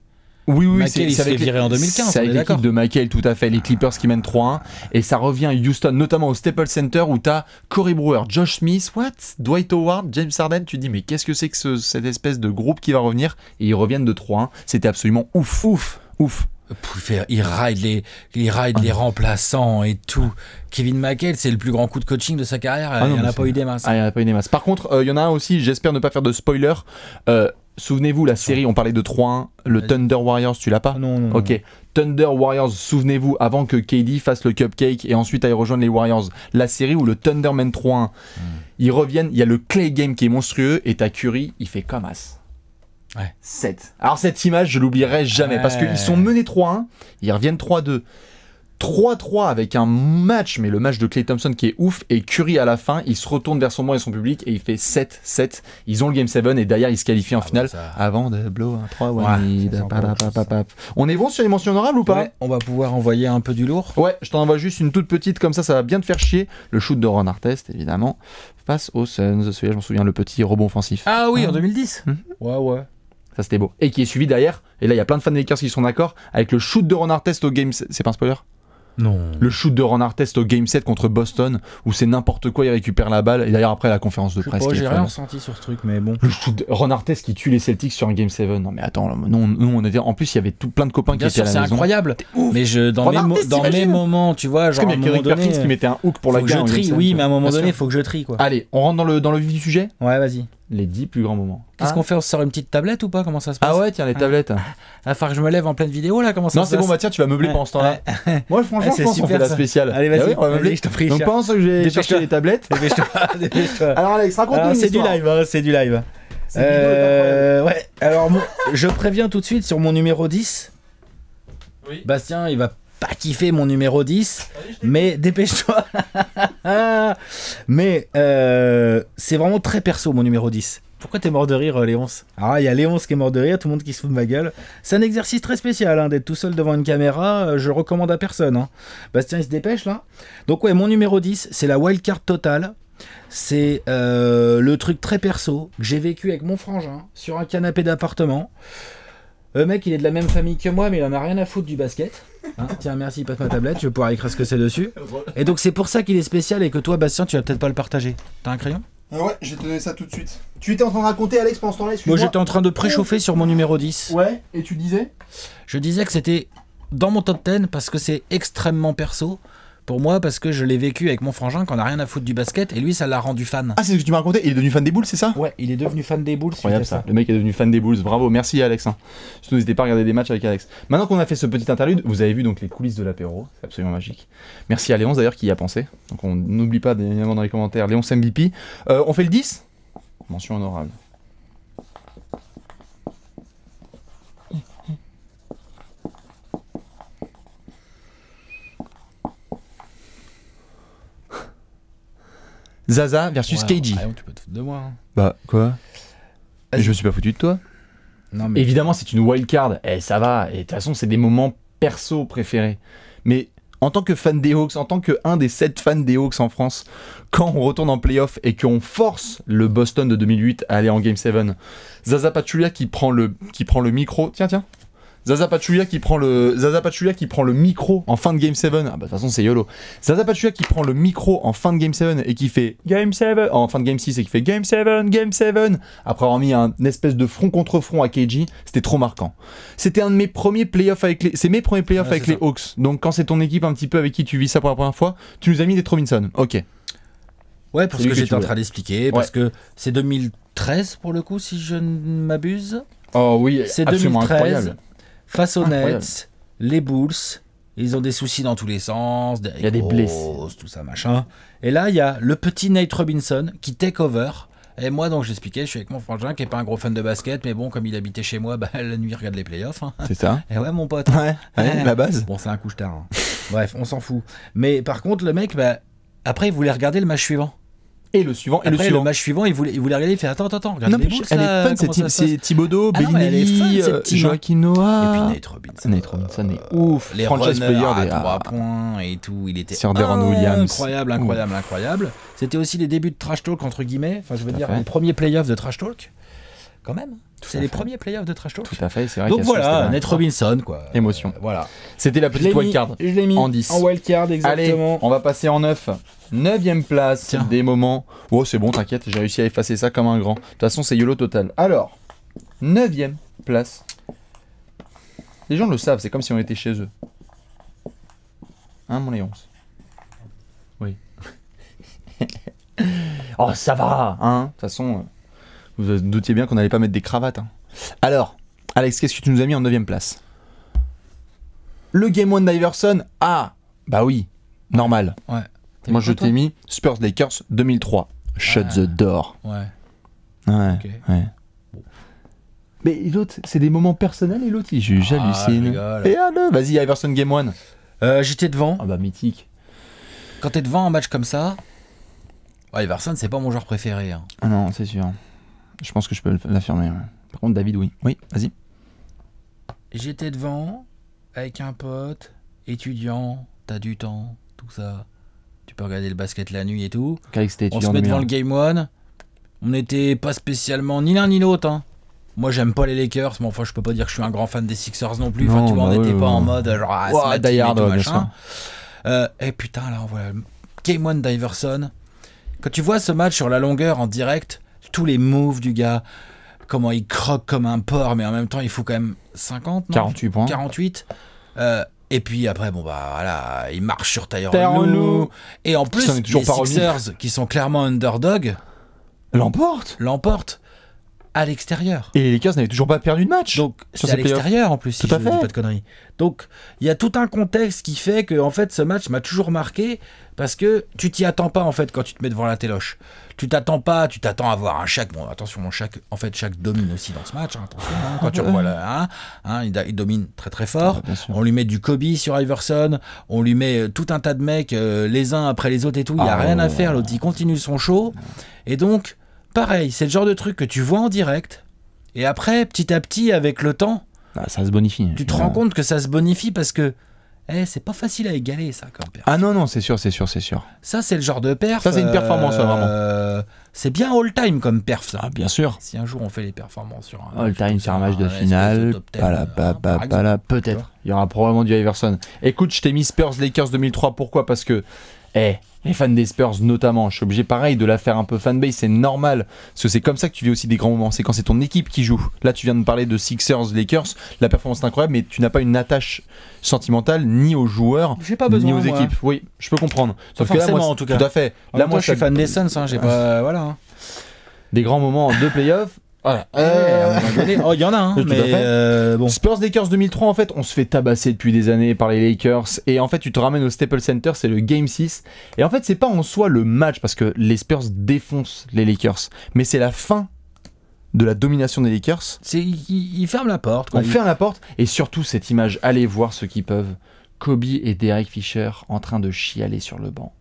Oui, oui, c'est il s'est viré en 2015. C'est l'équipe de Michael, tout à fait. Les ah. Clippers qui mènent 3-1. Et ça revient à Houston, notamment au Staples Center où tu as Corey Brewer, Josh Smith, what Dwight Howard, James Harden. Tu te dis, mais qu'est-ce que c'est que cette espèce de groupe qui va revenir Et ils reviennent de 3-1. C'était absolument ouf, ouf, ouf. Il ride les, il ride les ah. remplaçants et tout. Kevin Michael c'est le plus grand coup de coaching de sa carrière. Ah il n'y en a pas eu des masses. en a pas eu des masses. Par contre, euh, il y en a un aussi, j'espère ne pas faire de spoiler. Euh, Souvenez-vous, la série, on parlait de 3-1. Le Thunder Warriors, tu l'as pas ah non, non, Ok. Thunder Warriors, souvenez-vous, avant que KD fasse le cupcake et ensuite aille rejoindre les Warriors. La série où le Thunder mène 3-1, hmm. ils reviennent, il y a le Clay Game qui est monstrueux et ta Curry, il fait comme as. Ouais. 7. Alors cette image, je l'oublierai jamais parce qu'ils sont menés 3-1, ils reviennent 3-2. 3-3 avec un match, mais le match de Clay Thompson qui est ouf, et Curry à la fin, il se retourne vers son banc et son public, et il fait 7-7. Ils ont le Game 7, et derrière, ils se qualifient en ah, finale, bah, avant de blow un 3 1 On est bon sur les mentions honorables ou pas On va pouvoir envoyer un peu du lourd. Ouais, je t'en envoie juste une toute petite, comme ça, ça va bien te faire chier. Le shoot de Ron Artest, évidemment, face aux Suns. je m'en souviens, le petit robot offensif. Ah oui, en 2010 hein hum. Ouais, ouais. Ça, c'était beau. Et qui est suivi derrière, et là, il y a plein de fans des Lakers qui sont d'accord, avec le shoot de Ron Artest au Game... C'est pas un spoiler le shoot de Ron Artest au Game 7 contre Boston, où c'est n'importe quoi, il récupère la balle. Et d'ailleurs, après la conférence de presse. J'ai rien ressenti sur ce truc, mais bon. Le shoot de Ron Artest qui tue les Celtics sur un Game 7. Non, mais attends, non nous on était. En plus, il y avait tout, plein de copains qui étaient à C'est incroyable. Mais je, dans, mes, dans mes moments, tu vois, genre. Comme il y a Perkins qui euh, mettait un hook pour la gueule. Oui, mais à un moment donné, il faut que je trie, quoi. Allez, on rentre dans le, dans le vif du sujet Ouais, vas-y les 10 plus grands moments. Qu'est-ce ah. qu'on fait On sort une petite tablette ou pas Comment ça se ah passe Ah ouais, tiens, les ah. tablettes. Ah, falloir que je me lève en pleine vidéo là, comment ça Non, c'est bon, bah tiens, tu vas meubler pendant ce temps-là. Moi, franchement, je pense qu'on fait la spéciale. Allez, vas-y, on va meubler. Je t'en prie. Donc, pense que j'ai cherché les tablettes. Alors, Alex, raconte-nous. Hein, c'est du live, c'est du live. Euh, ouais, alors je préviens tout de suite sur mon numéro 10. Oui. Bastien, il va pas kiffé mon numéro 10, mais dépêche-toi. mais euh, c'est vraiment très perso mon numéro 10. Pourquoi t'es mort de rire, euh, Léonce Ah, il y a Léonce qui est mort de rire, tout le monde qui se fout de ma gueule. C'est un exercice très spécial hein, d'être tout seul devant une caméra, euh, je recommande à personne. Hein. Bastien, il se dépêche là. Donc, ouais, mon numéro 10, c'est la wildcard totale. C'est le truc très perso que j'ai vécu avec mon frangin sur un canapé d'appartement. Le mec, il est de la même famille que moi, mais il en a rien à foutre du basket. Hein, tiens, merci, passe ma tablette, je vais pouvoir écrire ce que c'est dessus. Et donc, c'est pour ça qu'il est spécial et que toi, Bastien, tu vas peut-être pas le partager. T'as un crayon euh, Ouais, je vais te donner ça tout de suite. Tu étais en train de raconter, Alex, pendant ce temps-là Moi, j'étais en train de préchauffer sur mon numéro 10. Ouais, et tu disais Je disais que c'était dans mon top 10 parce que c'est extrêmement perso pour moi parce que je l'ai vécu avec mon frangin qu'on a rien à foutre du basket et lui ça l'a rendu fan. Ah c'est ce que tu m'as raconté, il est devenu fan des boules c'est ça Ouais, il est devenu fan des boules. Incroyable ça. Le mec est devenu fan des boules, bravo, merci Alex. Hein. Surtout n'hésitez pas à regarder des matchs avec Alex. Maintenant qu'on a fait ce petit interlude, vous avez vu donc les coulisses de l'apéro, c'est absolument magique. Merci à Léonce d'ailleurs qui y a pensé. Donc on n'oublie pas évidemment dans les commentaires Léonce MVP. Euh, on fait le 10 Mention honorable. Zaza versus ouais, hein. Bah, quoi Je me suis pas foutu de toi. Non, Évidemment, c'est une wild card. Eh, ça va. Et de toute façon, c'est des moments perso préférés. Mais en tant que fan des Hawks, en tant qu'un des sept fans des Hawks en France, quand on retourne en playoff et qu'on force le Boston de 2008 à aller en Game 7, Zaza Pachulia qui prend le, qui prend le micro. Tiens, tiens, Zaza Pachulia qui prend le Zaza Pachulia qui prend le micro en fin de game 7. Ah bah de toute façon c'est YOLO. Zaza Pachulia qui prend le micro en fin de game 7 et qui fait game 7 en fin de game 6 et qui fait game 7, game 7 après avoir mis un espèce de front contre front à KG, c'était trop marquant. C'était un de mes premiers playoffs avec les mes premiers avec les Hawks. Donc quand c'est ton équipe un petit peu avec qui tu vis ça pour la première fois, tu nous as mis des Robinson. OK. Ouais, parce que, que j'étais en train d'expliquer parce que c'est 2013 pour le coup si je ne m'abuse. Oh oui, c'est Incroyable. Face aux Nets, les Bulls, ils ont des soucis dans tous les sens. Il y a des blesses, Tout ça, machin. Et là, il y a le petit Nate Robinson qui take over. Et moi, donc, j'expliquais, je suis avec mon frangin qui est pas un gros fan de basket, mais bon, comme il habitait chez moi, bah, la nuit, il regarde les playoffs. Hein. C'est ça. Et ouais, mon pote. Ouais, la base. Bon, c'est un couche-tard. Hein. Bref, on s'en fout. Mais par contre, le mec, bah, après, il voulait regarder le match suivant et le suivant et Après, le suivant. match suivant, il voulait, il voulait regarder, il fait attends, attends, attends. regardez elle est fun, c'est, c'est Thibodeau, ah Bellinelli, euh, Joaquin Noah. Et puis Nate Robinson. Nate Robinson est ouf. Les Franchise à 3 ah, points et tout. Il était Williams. incroyable, incroyable, incroyable. C'était aussi les débuts de trash talk, entre guillemets. Enfin, je veux dire, les premiers playoffs de trash talk. Quand même. C'est les premiers playoffs de Trash Talk. Tout à fait, c'est vrai. Donc voilà, Ned Robinson, quoi. Émotion. Euh, voilà. C'était la petite wildcard. Je l'ai mis en 10. En wildcard, exactement. Allez, on va passer en 9. 9ème place, des moments. Oh, c'est bon, t'inquiète, j'ai réussi à effacer ça comme un grand. De toute façon, c'est YOLO total. Alors, 9ème place. Les gens le savent, c'est comme si on était chez eux. Hein, mon Léonce Oui. oh, ça va, hein De toute façon. Euh, vous vous doutiez bien qu'on n'allait pas mettre des cravates. Hein. Alors, Alex, qu'est-ce que tu nous as mis en 9 place Le Game One d'Iverson Ah Bah oui, normal. Ouais. Moi, je t'ai mis Spurs Lakers 2003. Shut ah, the door. Ouais. Ouais. Mais l'autre, c'est des moments personnels et l'autre, ah, j'hallucine. et vas-y, Iverson Game One. Euh, j'étais devant. Ah bah mythique. Quand t'es devant un match comme ça, Iverson, c'est pas mon joueur préféré. Hein. Ah non, c'est sûr. Je pense que je peux l'affirmer. Par contre, David, oui. Oui, vas-y. J'étais devant, avec un pote, étudiant, t'as du temps, tout ça. Tu peux regarder le basket la nuit et tout. on se met devant le Game One. On n'était pas spécialement ni l'un ni l'autre. Hein. Moi, j'aime pas les Lakers, mais enfin, je peux pas dire que je suis un grand fan des Sixers non plus. enfin, tu vois, on n'était bah pas en mode genre, ah, et tout, machin. Euh, putain, là, on voit Game One d'Iverson. Quand tu vois ce match sur la longueur en direct, tous les moves du gars, comment il croque comme un porc, mais en même temps, il faut quand même 50, non 48 points. 48. Euh, et puis après, bon bah voilà, il marche sur Taylor Et en plus, les Sixers, qui sont clairement underdog, l'emporte L'emportent à l'extérieur. Et les Lakers n'avaient toujours pas perdu de match. Donc c'est à l'extérieur en plus, si tout Dis pas de conneries. Donc il y a tout un contexte qui fait que en fait ce match m'a toujours marqué parce que tu t'y attends pas en fait quand tu te mets devant la téloche. Tu t'attends pas, tu t'attends à voir un chaque. Bon attention, mon chaque en fait chaque domine aussi dans ce match. Hein, attention, hein, quand tu revois là, hein, il, domine très très fort. on lui met du Kobe sur Iverson, on lui met euh, tout un tas de mecs euh, les uns après les autres et tout. Il y a ah, rien à faire. L'autre il continue son show et donc Pareil, c'est le genre de truc que tu vois en direct, et après, petit à petit, avec le temps, ah, ça se bonifie. Tu te rends compte que ça se bonifie parce que eh, c'est pas facile à égaler ça comme perf. Ah non non, c'est sûr, c'est sûr, c'est sûr. Ça c'est le genre de perf. Ça c'est une euh, performance vraiment. c'est bien all time comme perf ça. Ah, bien sûr. Si un jour on fait les performances sur un all time c'est un match de finale, hein, peut-être. Il y aura probablement du Iverson. Écoute, je t'ai mis Spurs Lakers 2003 pourquoi Parce que eh, les fans des Spurs notamment, je suis obligé pareil de la faire un peu fanbase, c'est normal, parce que c'est comme ça que tu vis aussi des grands moments, c'est quand c'est ton équipe qui joue. Là tu viens de parler de Sixers, Lakers, la performance est incroyable, mais tu n'as pas une attache sentimentale ni aux joueurs, ni aux équipes. Oui, je peux comprendre. Sauf que là, moi, en tout cas. fait. là, moi, je suis fan des Suns, hein, j'ai pas... voilà. Hein. Des grands moments en deux playoffs, voilà. Il eh, euh. oh, y en a un. Hein, euh, Spurs Lakers 2003, en fait, on se fait tabasser depuis des années par les Lakers. Et en fait, tu te ramènes au Staples Center, c'est le Game 6. Et en fait, c'est pas en soi le match, parce que les Spurs défoncent les Lakers. Mais c'est la fin de la domination des Lakers. Ils ferment la porte. On ferme la porte. Et surtout, cette image, allez voir ce qui peuvent. Kobe et Derek Fisher en train de chialer sur le banc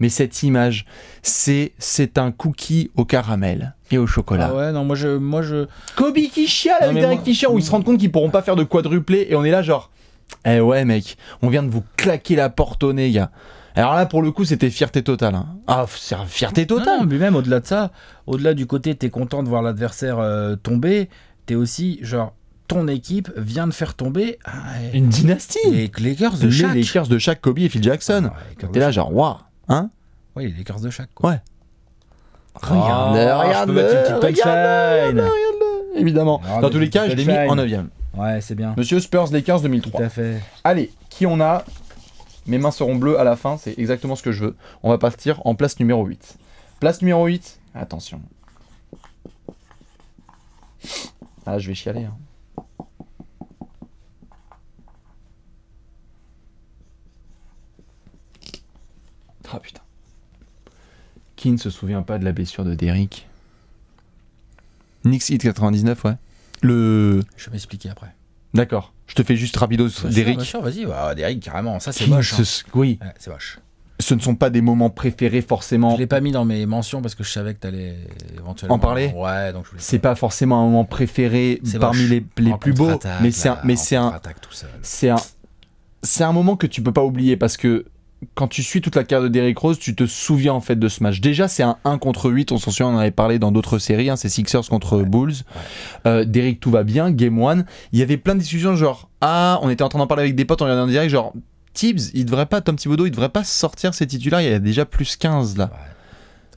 mais cette image, c'est c'est un cookie au caramel et au chocolat. Ah ouais, non, moi je. Moi je... Kobe qui chiale avec Derek Fisher où ils se rendent compte qu'ils pourront pas faire de quadruplé et on est là genre. Eh ouais, mec, on vient de vous claquer la porte au nez, gars. Alors là, pour le coup, c'était fierté totale. Hein. Ah, c'est fierté totale. Non, mais même au-delà de ça, au-delà du côté, t'es content de voir l'adversaire tomber euh, tomber, t'es aussi genre, ton équipe vient de faire tomber ah, une dynastie. Les Lakers de chaque. Les de chaque Kobe et Phil Jackson. T'es là genre, waouh. Hein Ouais, il les de chaque. Quoi. Ouais. Regarde, oh, regarde, regarde, évidemment. Oh, Dans tous les cas, je l'ai mis en 9ème. Ouais, c'est bien. Monsieur Spurs Lakers 2003. Tout à fait. Allez, qui on a Mes mains seront bleues à la fin, c'est exactement ce que je veux. On va partir en place numéro 8. Place numéro 8, attention. Ah, je vais chialer. Hein. Ah putain. Qui ne se souvient pas de la blessure de Derrick Nix 99, ouais. Le. Je vais m'expliquer après. D'accord. Je te fais juste rapido Derrick. Bien sûr, vas-y. Bah, Derrick, carrément. Ça, c'est moche. Hein. Oui. c'est Ce ne sont pas des moments préférés forcément. Je l'ai pas mis dans mes mentions parce que je savais que tu allais éventuellement en parler. Ouais, donc C'est pas forcément un moment préféré parmi les, les plus beaux, mais c'est mais c'est un, c'est un, c'est un moment que tu peux pas oublier parce que quand tu suis toute la carrière de Derrick Rose, tu te souviens en fait de ce match. Déjà, c'est un 1 contre 8, on s'en souvient, on en avait parlé dans d'autres séries, hein, c'est Sixers contre Bulls. Euh, Derrick, tout va bien, game 1. Il y avait plein de discussions, genre, ah, on était en train d'en parler avec des potes, on regardait en direct, genre, Tibbs, il devrait pas, Tom Thibodeau, il devrait pas sortir ses titulaires, il y a déjà plus 15 là. Ouais,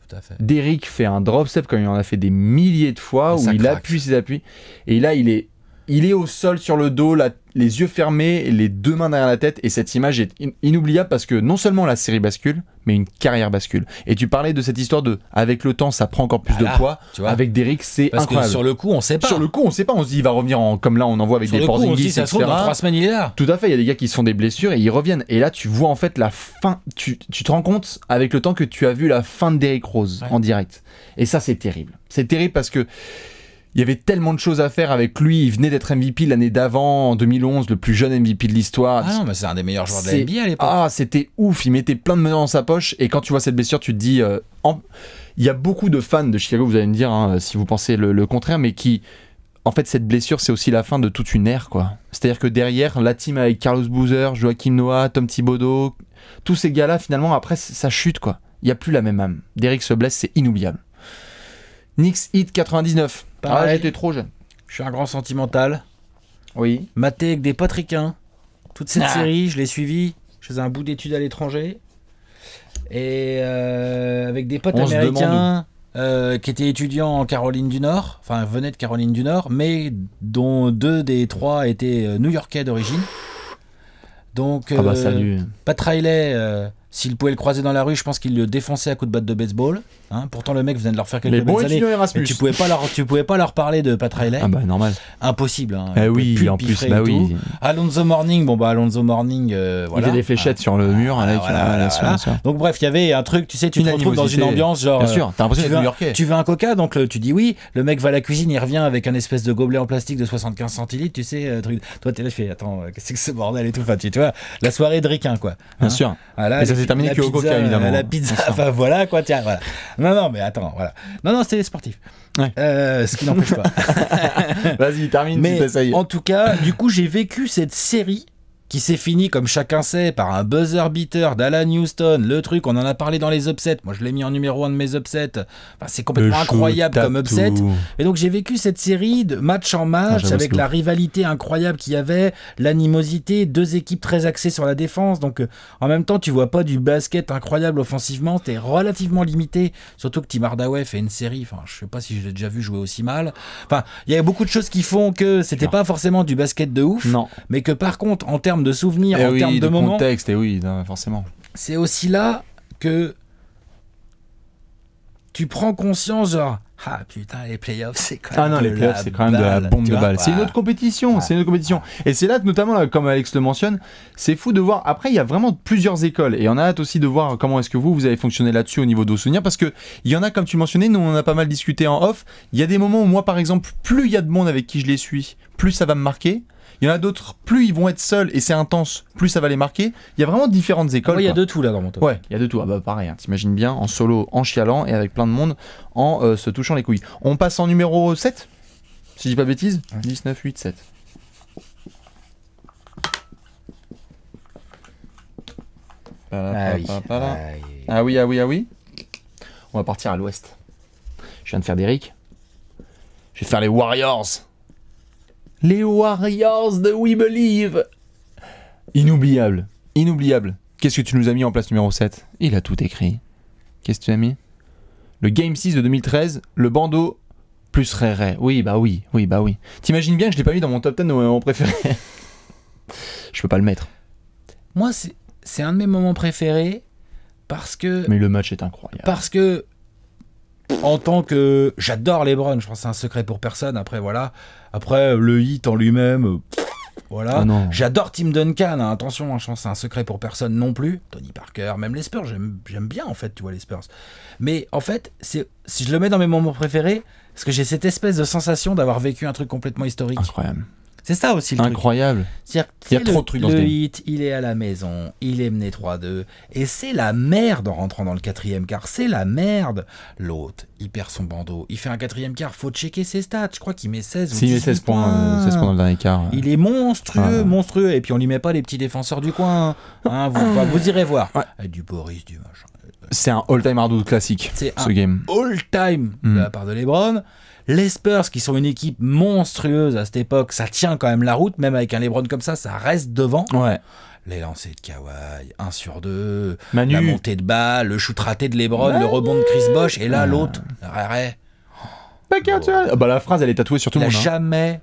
tout à fait. Derrick fait un drop step comme il en a fait des milliers de fois, où il appuie ses appuis. Et là, il est, il est au sol sur le dos, la les yeux fermés, les deux mains derrière la tête, et cette image est inoubliable parce que non seulement la série bascule, mais une carrière bascule. Et tu parlais de cette histoire de avec le temps, ça prend encore plus de poids. avec Derrick, c'est incroyable. Que sur le coup, on sait pas. Sur le coup, on sait pas. On se dit, il va revenir en, comme là, on en voit avec sur des Porzingis, etc. Se dans trois semaines, il Tout à fait. Il y a des gars qui se font des blessures et ils reviennent. Et là, tu vois en fait la fin. Tu, te rends compte avec le temps que tu as vu la fin de Derrick Rose en direct. Et ça, c'est terrible. C'est terrible parce que il y avait tellement de choses à faire avec lui. Il venait d'être MVP l'année d'avant, en 2011, le plus jeune MVP de l'histoire. Ah non, mais c'est un des meilleurs joueurs de la NBA à l'époque. Ah, c'était ouf. Il mettait plein de menaces dans sa poche. Et quand tu vois cette blessure, tu te dis. Euh, il y a beaucoup de fans de Chicago, vous allez me dire hein, si vous pensez le, contraire, mais qui en fait, cette blessure, c'est aussi la fin de toute une ère, quoi. C'est-à-dire que derrière, la team avec Carlos Boozer, Joaquim Noah, Tom Thibodeau, tous ces gars-là, finalement, après, ça chute, quoi. Il n'y a plus la même âme. Derrick se blesse, c'est inoubliable. Knicks hit 99. Ah, j'étais trop jeune. Je suis un grand sentimental. Oui. Maté avec des patricains. Toute cette ah. série, je l'ai suivi. Je faisais un bout d'études à l'étranger. Et euh, avec des potes américains euh, qui étaient étudiants en Caroline du Nord, enfin venaient de Caroline du Nord, mais dont deux des trois étaient euh, new-yorkais d'origine. Donc, ah bah, Pat Riley, s'il pouvait le croiser dans la rue, je pense qu'il le défonçait à coups de batte de baseball. Hein. pourtant, le mec venait de leur faire quelques Mais années. Et tu pouvais pas leur, tu pouvais pas leur parler de Pat Riley. Ah bah normal. Impossible. Hein. Eh oui, en plus, bah oui. Alonso Morning, bon bah Alonso Morning, euh, voilà. Il avait des fléchettes ah. sur le mur. là, Donc bref, il y avait un truc, tu sais, tu te retrouves dans une ambiance genre. Bien sûr, t'as euh, l'impression d'être new Tu veux un coca, donc euh, tu dis oui. Le mec va à la cuisine, il revient avec un espèce de gobelet en plastique de 75 centilitres, tu sais, truc. Toi, t'es là, je fais attends, qu'est-ce que ce bordel et tout. Enfin, tu vois, la soirée de quoi. Bien hein. sûr. Ah, c'est terminé que au pizza, évidemment. La pizza, enfin voilà quoi, tiens, voilà. Non, non, mais attends, voilà. Non, non, c'était sportif. Ouais. Euh, ce qui n'empêche pas. Vas-y, termine, mais si En tout cas, du coup, j'ai vécu cette série qui s'est fini, comme chacun sait, par un buzzer beater d'Alan Houston, le truc, on en a parlé dans les upsets, moi je l'ai mis en numéro un de mes upsets, enfin, c'est complètement incroyable comme upset. Et donc j'ai vécu cette série de match en match, ah, avec la rivalité incroyable qu'il y avait, l'animosité, deux équipes très axées sur la défense, donc euh, en même temps tu vois pas du basket incroyable offensivement, t'es relativement limité, surtout que Tim Hardaway fait une série, enfin je sais pas si je l'ai déjà vu jouer aussi mal, enfin il y a beaucoup de choses qui font que c'était pas forcément du basket de ouf, non. mais que par contre en termes de souvenirs, eh en termes de, contexte, et eh oui, forcément. C'est aussi là que tu prends conscience, genre, ah putain, les playoffs, c'est quand même. c'est la bombe de C'est une autre compétition, c'est une autre compétition. Et c'est là, notamment, comme Alex le mentionne, c'est fou de voir. Après, il y a vraiment plusieurs écoles. Et on a hâte aussi de voir comment est-ce que vous, vous avez fonctionné là-dessus au niveau de vos souvenirs. Parce que il y en a, comme tu mentionnais, nous, on a pas mal discuté en off. Il y a des moments où moi, par exemple, plus il y a de monde avec qui je les suis, plus ça va me marquer. Il y en a d'autres, plus ils vont être seuls et c'est intense, plus ça va les marquer. Il y a vraiment différentes écoles. Ouais, il y a de tout là dans mon top. Ouais, il y a de tout. Ah bah pareil, hein. t'imagines bien, en solo, en chialant et avec plein de monde, en euh, se touchant les couilles. On passe en numéro 7 Si je dis pas bêtises 19, 8, 7. Ah oui. ah oui, ah oui, On va partir à l'ouest. Je viens de faire des Je vais faire les Warriors. Les Warriors de We Believe Inoubliable, inoubliable. Qu'est-ce que tu nous as mis en place numéro 7 Il a tout écrit. Qu'est-ce que tu as mis Le Game 6 de 2013, le bandeau plus ré-ré. Oui, bah oui, oui, bah oui. T'imagines bien que je l'ai pas mis dans mon top 10 mon moment préféré. je peux pas le mettre. Moi, c'est un de mes moments préférés parce que. Mais le match est incroyable. Parce que. En tant que. J'adore les Browns, je pense que c'est un secret pour personne. Après, voilà. Après, le hit en lui-même. Voilà. Ah J'adore Tim Duncan, hein, attention, hein, je pense c'est un secret pour personne non plus. Tony Parker, même les Spurs, j'aime bien en fait, tu vois, les Spurs. Mais en fait, si je le mets dans mes moments préférés, parce que j'ai cette espèce de sensation d'avoir vécu un truc complètement historique. Incroyable. C'est ça aussi le Incroyable. Il y a trucs il est à la maison, il est mené 3-2, et c'est la merde en rentrant dans le quatrième quart, c'est la merde. L'autre, il perd son bandeau, il fait un quatrième quart, faut checker ses stats, je crois qu'il met 16 si il met 16 euh, points, dans le dernier quart. Il est monstrueux, ah, monstrueux, et puis on lui met pas les petits défenseurs du coin. Hein. Hein, vous, irez voir. Du Boris, du machin. C'est un all-time Hardwood classique, ce game. all-time de hmm. la part de Lebron. Les Spurs, qui sont une équipe monstrueuse à cette époque, ça tient quand même la route, même avec un LeBron comme ça, ça reste devant. Ouais les lancers de Kawhi, 1 sur 2, la montée de balle, le shoot raté de Lebron, le rebond de Chris Bosch, et là ah. l'autre, ah, Bah, la phrase elle est tatouée sur tout le monde. Jamais,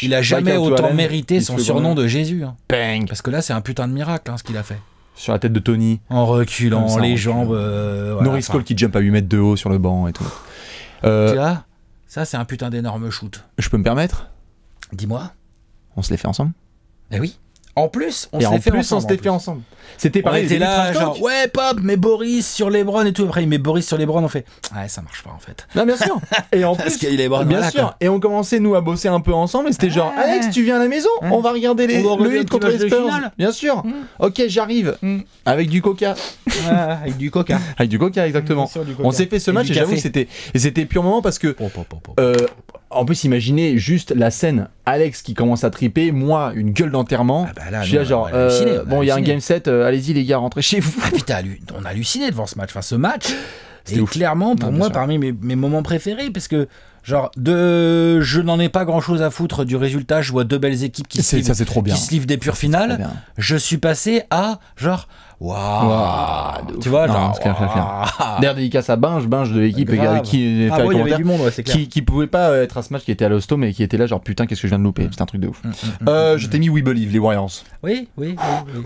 Il a hein. jamais autant mérité son surnom de Jésus. Hein. Bang. Parce que là c'est un putain de miracle hein, ce qu'il a fait. Sur la tête de Tony. En reculant, les jambes. Euh, Norris Cole qui jump à 8 mètres de haut sur le banc et tout. Euh, tu vois ça, c'est un putain d'énorme shoot. Je peux me permettre Dis-moi. On se les fait ensemble Eh oui. En plus, on s'est fait, plus, ensemble, ensemble. C'était pareil. c'était là, genre, ouais, pop, mais Boris sur les brunes et tout. Après, il met Boris sur les bras, on fait, ouais, ça marche pas en fait. Non, bien sûr. Et en plus, Parce est bon, bien sûr. Et on commençait, nous, à bosser un peu ensemble. Et c'était genre, Alex, tu viens à la maison, hein. on va regarder les, le contre les Bien sûr. Hein. Ok, j'arrive. Hein. Avec du coca. avec du coca. avec du coca, exactement. On s'est fait ce match et j'avoue que c'était purement parce que euh, en plus imaginez juste la scène. Alex qui commence à triper, moi une gueule d'enterrement. bon, il y a un game set, euh, allez-y les gars, rentrez chez vous. Ah, on a halluciné devant ce match. Enfin, ce match c'est clairement pour moi parmi mes, moments préférés parce que genre de je n'en ai pas grand chose à foutre du résultat, je vois deux belles équipes qui se qui se livrent des pures finales. Je suis passé à genre Waouh wow, Tu vois, genre. D'ailleurs, dédicace à Binge, Binge de l'équipe qui, ah, du monde, qui, qui pouvait pas euh, être à ce match qui était à l'hosto, mais qui était là, genre putain, qu'est-ce que je viens de louper c'est un truc de ouf. Mm, mm, mm, euh, je t'ai mis We Believe, les Warriors. Oui, oui, oui.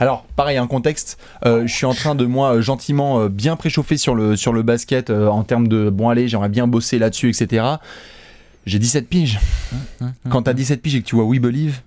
Alors, pareil, un contexte. Euh, je suis en train de, moi, gentiment, bien préchauffer sur le, sur le basket en termes de bon, allez, j'aimerais bien bosser là-dessus, etc j'ai 17 piges. Hein, hein, hein, Quand t'as 17 piges et que tu vois We Believe,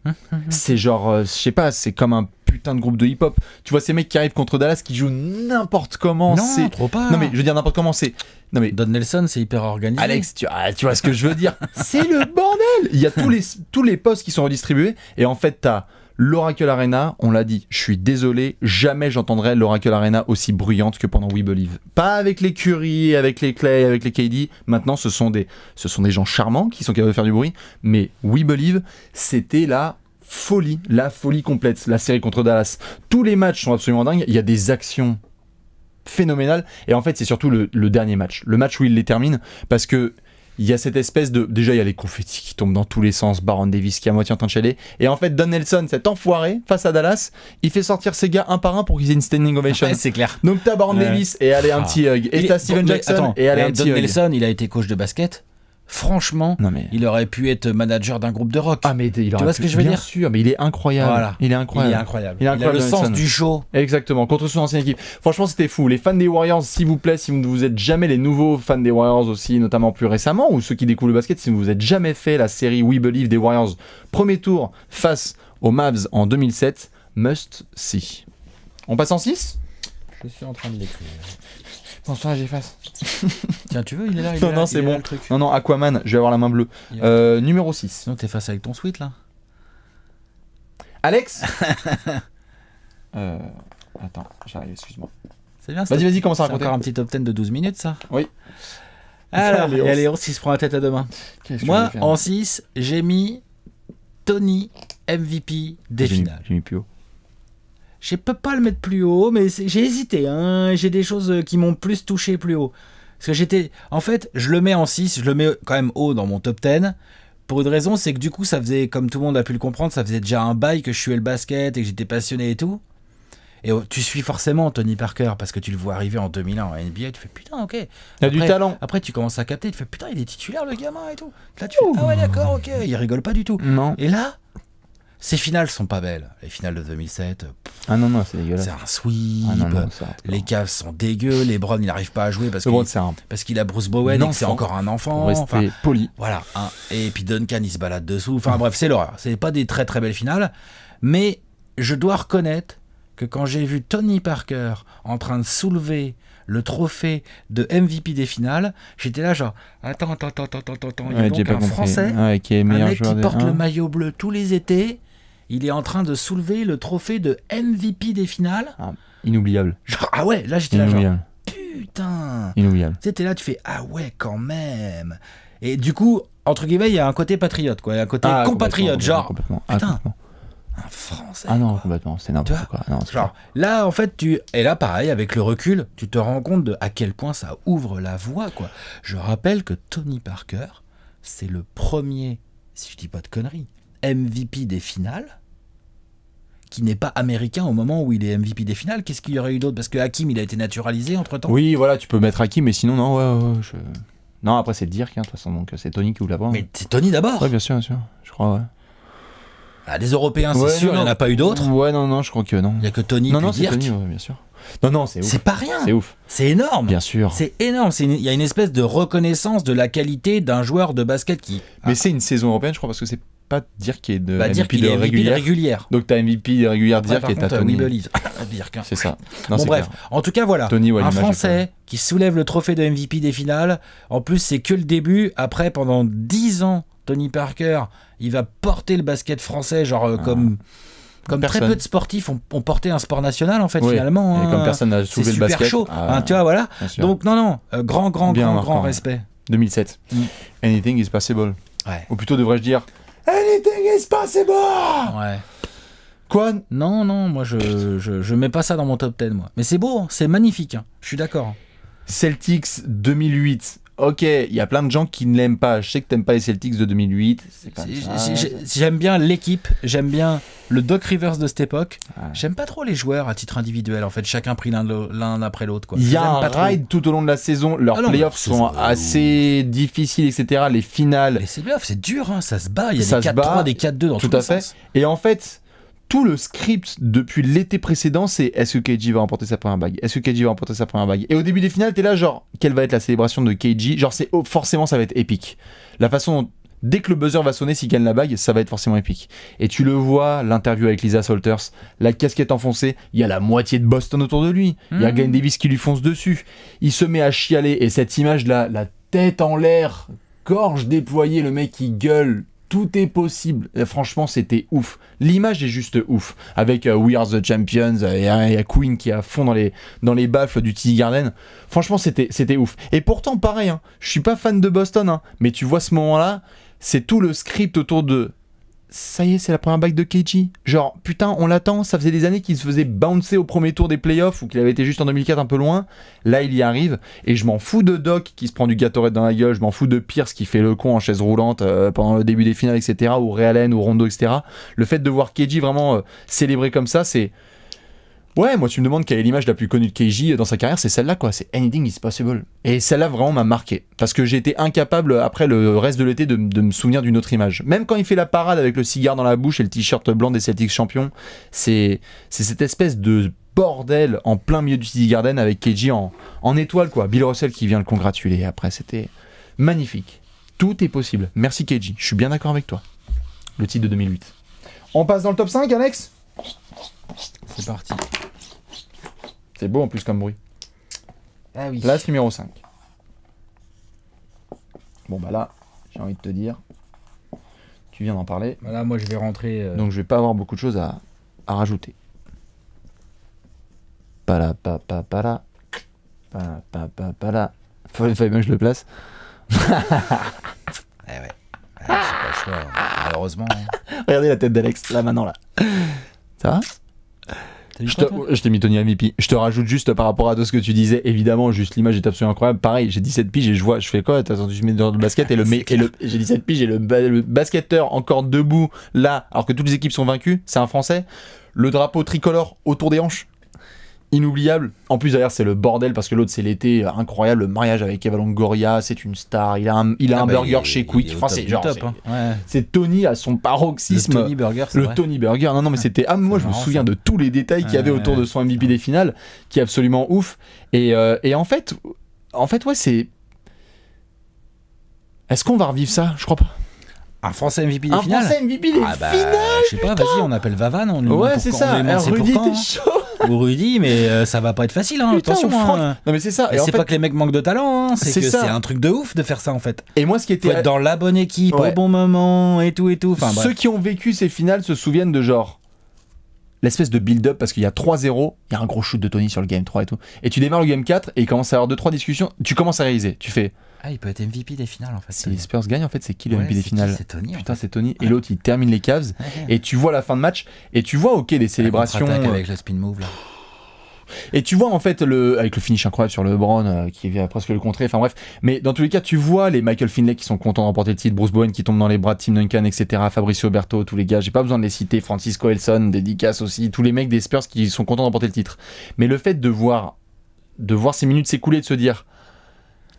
c'est genre, euh, je sais pas, c'est comme un putain de groupe de hip-hop. Tu vois ces mecs qui arrivent contre Dallas qui jouent n'importe comment. Non, trop pas. Non mais je veux dire n'importe comment, c'est. Non mais Don Nelson, c'est hyper organisé. Alex, tu, ah, tu vois ce que je veux dire C'est le bordel. Il y a tous les tous les postes qui sont redistribués et en fait t'as L'Oracle Arena, on l'a dit, je suis désolé, jamais j'entendrai l'Oracle Arena aussi bruyante que pendant We Believe. Pas avec les Curry, avec les Clay, avec les KD. Maintenant, ce sont des, ce sont des gens charmants qui sont capables de faire du bruit. Mais We Believe, c'était la folie, la folie complète, la série contre Dallas. Tous les matchs sont absolument dingues, il y a des actions phénoménales, et en fait c'est surtout le, le, dernier match, le match où il les termine, parce que il y a cette espèce de. Déjà, il y a les confettis qui tombent dans tous les sens, Baron Davis qui est à moitié en train de chialer. Et en fait, Don Nelson, cet enfoiré, face à Dallas, il fait sortir ses gars un par un pour qu'ils aient une standing ovation. c'est clair. Donc t'as Baron Davis et allez, un ah. petit hug. Et t'as Steven Jackson et allez, un petit Don Nelson, il a été coach de basket Franchement, il aurait pu être manager d'un groupe de rock. Ah, mais tu vois ce que je veux Bien dire sûr, mais il est incroyable. Voilà. Il est incroyable. Il est incroyable. a le sens du show. Exactement, contre son ancienne équipe. Franchement, c'était fou. Les fans des Warriors, s'il vous plaît, si vous ne vous êtes jamais les nouveaux fans des Warriors aussi, notamment plus récemment, ou ceux qui découvrent le basket, si vous êtes jamais fait la série We Believe des Warriors, premier tour face aux Mavs en 2007, must see. On passe en 6 Je suis en train de l'écrire. Attention, j'efface. Tiens, tu veux, il est là. Il non, non, c'est bon. non, non, Aquaman, je vais avoir la main bleue. Euh, numéro 6. Non, t'es face avec ton suite là Alex euh, Attends, j'arrive, excuse-moi. C'est bien, Vas-y, vas-y, commence à raconter. encore un petit top 10 de 12 minutes, ça Oui. Alors, il y a Léon qui se prend la tête à demain. Moi, en 6, j'ai mis Tony MVP des finales. J'ai mis plus haut. Je peux pas le mettre plus haut, mais j'ai hésité. Hein. J'ai des choses euh, qui m'ont plus touché plus haut. Parce que j'étais. En fait, je le mets en 6, je le mets quand même haut dans mon top 10. Pour une raison, c'est que du coup, ça faisait, comme tout le monde a pu le comprendre, ça faisait déjà un bail que je suis le basket et que j'étais passionné et tout. Et oh, tu suis forcément Tony Parker parce que tu le vois arriver en 2000 en NBA, tu fais putain, ok. Il a du talent. Après, tu commences à capter, tu fais putain, il est titulaire le gamin et tout. Là, tu ah ouais, d'accord, ok, il rigole pas du tout. Non. Et là, ces finales sont pas belles. Les finales de 2007. ah non, non, c'est dégueulasse. C'est un sweep. Ah les caves sont dégueux. Les Browns, il n'arrive pas à jouer parce qu'il parce qu'il a Bruce Bowen et c'est encore un enfant. poli. Voilà. Et puis Duncan, il se balade dessous. Enfin bref, c'est l'horreur. C'est pas des très très belles finales. Mais je dois reconnaître que quand j'ai vu Tony Parker en train de soulever le trophée de MVP des finales, j'étais là genre attends attends attends attends attends il y a donc un français qui est un mec qui porte le maillot bleu tous les étés il est en train de soulever le trophée de MVP des finales. Ah, inoubliable. ah ouais, là j'étais là genre, putain. Inoubliable. C'était là, tu fais ah ouais quand même. Et du coup, entre guillemets, il y a un côté patriote, quoi. un côté ah, compatriote, genre. Ah, putain, Un français. Ah non, complètement, c'est n'importe quoi. là, en fait, tu. Et là, pareil, avec le recul, tu te rends compte de à quel point ça ouvre la voie, quoi. Je rappelle que Tony Parker, c'est le premier, si je dis pas de conneries, MVP des finales qui n'est pas américain au moment où il est MVP des finales. Qu'est-ce qu'il y aurait eu d'autre Parce que Hakim, il a été naturalisé entre temps. Oui, voilà, tu peux mettre Hakim, mais sinon, non, ouais, Non, après, c'est Dirk, hein, de toute façon, donc euh, c'est Tony qui voulait la hein. Mais c'est Tony d'abord Oui, bien sûr, bien sûr, je crois, ouais. Ah, les Européens, c'est sûr, il n'y en a pas eu d'autres. Ouais, non, non, je crois que non. Il n'y a que Tony. Non, non, c'est Tony, bien sûr. Non, non, c'est pas rien. C'est ouf. C'est énorme. Bien sûr. C'est énorme. Il y a une espèce de reconnaissance de la qualité d'un joueur de basket qui. Mais c'est une saison européenne, je crois, parce que c'est pas dire qu'il est de bah, MVP, de MVP régulière. Donc t'as MVP régulière dire qui est à Tony. Ah, c'est ça. bon bref, en tout cas voilà, Tony un Français qui soulève le trophée de MVP des finales. En plus c'est que le début. Après pendant 10 ans, Tony Parker, il va porter le basket français genre euh, ah. comme comme très peu de sportifs ont, porté un sport national en fait finalement. Et hein. comme personne n'a le basket. C'est super chaud, ah. hein, tu vois voilà. Donc non non, euh, grand grand grand respect. 2007. Mm. Anything is possible. Ouais. Ou plutôt devrais-je dire Anything is possible Ouais. Quoi Non, non, moi je, je, mets pas ça dans mon top 10, moi. Mais c'est beau, hein, c'est magnifique, hein. je suis d'accord. Celtics 2008, Ok, il y a plein de gens qui ne l'aiment pas. Je sais que t'aimes pas les Celtics de 2008. J'aime bien l'équipe, j'aime bien le Doc Rivers de cette époque. J'aime pas trop les joueurs à titre individuel. En fait, chacun pris l'un après l'autre. Il y a un pas ride tout au long de la saison. Leurs ah playoffs sont assez difficiles, etc. Les finales. Les playoffs, c'est dur, hein. ça se bat. Il y a des 4-3, des 4-2 dans tout à fait. Et en fait, tout le script depuis l'été précédent, c'est est-ce que KG va remporter sa première bague Est-ce que KG va remporter sa première bague Et au début des finales, t'es là, genre, quelle va être la célébration de KG Genre, c'est oh, forcément, ça va être épique. La façon dont, dès que le buzzer va sonner, s'il gagne la bague, ça va être forcément épique. Et tu le vois, l'interview avec Lisa Salters, la casquette enfoncée, il y a la moitié de Boston autour de lui, il y a mmh. Glenn Davis qui lui fonce dessus, il se met à chialer, et cette image-là, la tête en l'air, gorge déployée, le mec qui gueule tout est possible. franchement, c'était ouf. L'image est juste ouf. Avec euh, We Are the Champions euh, et, a Queen qui est à fond dans les, dans les baffles du Tiny Garden. Franchement, c'était, c'était ouf. Et pourtant, pareil, hein. je suis pas fan de Boston, hein. mais tu vois ce moment-là, c'est tout le script autour de ça y est, c'est la première bague de Keiji. Genre, putain, on l'attend, ça faisait des années qu'il se faisait bouncer au premier tour des playoffs ou qu'il avait été juste en 2004 un peu loin. Là, il y arrive. Et je m'en fous de Doc qui se prend du Gatorade dans la gueule, je m'en fous de Pierce qui fait le con en chaise roulante euh, pendant le début des finales, etc. Ou Realen ou Rondo, etc. Le fait de voir Keiji vraiment euh, célébrer comme ça, c'est Ouais, moi tu me demandes quelle est l'image la plus connue de Keiji euh, dans sa carrière, c'est celle-là quoi, c'est Anything is Possible. Et celle-là vraiment m'a marqué, parce que j'ai été incapable après le reste de l'été de, me souvenir d'une autre image. Même quand il fait la parade avec le cigare dans la bouche et le t-shirt blanc des Celtics champions, c'est cette espèce de bordel en plein milieu du City Garden avec Keiji en, étoile quoi. Bill Russell qui vient le congratuler après, c'était magnifique. Tout est possible. Merci Keiji, je suis bien d'accord avec toi. Le titre de 2008. On passe dans le top 5 Alex c'est parti. C'est beau en plus comme bruit. Ah place numéro 5. Bon bah là, j'ai envie de te dire, tu viens d'en parler. Bah là, moi je vais rentrer. Euh, Donc je vais pas avoir beaucoup de choses à, à rajouter. Pala pa pa pa la. pa pa pa la. Fallait, bien que je le place. eh ouais. Ah, pas le choix, hein. Malheureusement. Hein. Regardez la tête d'Alex, là maintenant là. Ça va je, t'ai mis Tony Je te rajoute juste par rapport à tout ce que tu disais, évidemment, juste l'image est absolument incroyable. Pareil, j'ai 17 piges et je vois, je fais quoi T'as entendu, je mets dans le basket et le, j'ai 17 le, le, basketteur encore debout là, alors que toutes les équipes sont vaincues, c'est un français. Le drapeau tricolore autour des hanches, inoubliable. En plus, d'ailleurs c'est le bordel parce que l'autre, c'est l'été incroyable. Le mariage avec Eva Goria, c'est une star. Il a un, il a ah un bah, burger chez Quick. Enfin, c'est genre. Hein. C'est Tony à son paroxysme. Le Tony Burger. Le Tony Burger. Non, non, mais ah. c'était. Ah, moi, je me souviens de tous les détails qu'il y avait autour de son MVP des finales, qui est absolument ouf. Euh, et, en fait, en fait, ouais, c'est. Est-ce qu'on va revivre ça Je crois pas. Un français MVP des finales. Un français MVP des ah bah, finales. Je sais pas. Vas-y, on appelle Vavan. ouais, c'est ça. Rudy, t'es hein. chaud ou Rudy, mais euh, ça va pas être facile. Hein, attention. Hein. Non mais c'est ça. Et, c'est pas que les mecs manquent de talent. Hein, c'est que c'est un truc de ouf de faire ça en fait. Et moi, ce qui était être dans la bonne équipe au bon moment et tout et tout. Enfin, Ceux qui ont vécu ces finales se souviennent de genre l'espèce de build-up parce qu'il y a 3-0, il y a un gros shoot de Tony sur le game 3 et tout. Et tu démarres le game 4 et il commence à avoir 2-3 discussions. Tu commences à réaliser. Tu fais ah, il peut être MVP des finales en fait. Si les Spurs gagnent, en fait, c'est qui le MVP des finales C'est Tony. Putain, c'est Tony. Et l'autre, il termine les Cavs. Et tu vois la fin de match. Et tu vois, ok, des ah, célébrations. Euh, avec le spin move là. Et tu vois en fait le avec le finish incroyable sur LeBron euh, qui vient presque le contrer. Enfin bref, mais dans tous les cas, tu vois les Michael Finlay qui sont contents d'emporter le titre, Bruce Bowen qui tombe dans les bras de Tim Duncan, etc. Fabricio Berto, tous les gars, j'ai pas besoin de les citer. Francisco Elson, dédicace aussi, tous les mecs des Spurs qui sont contents d'emporter le titre. Mais le fait de voir de voir ces minutes s'écouler, de se dire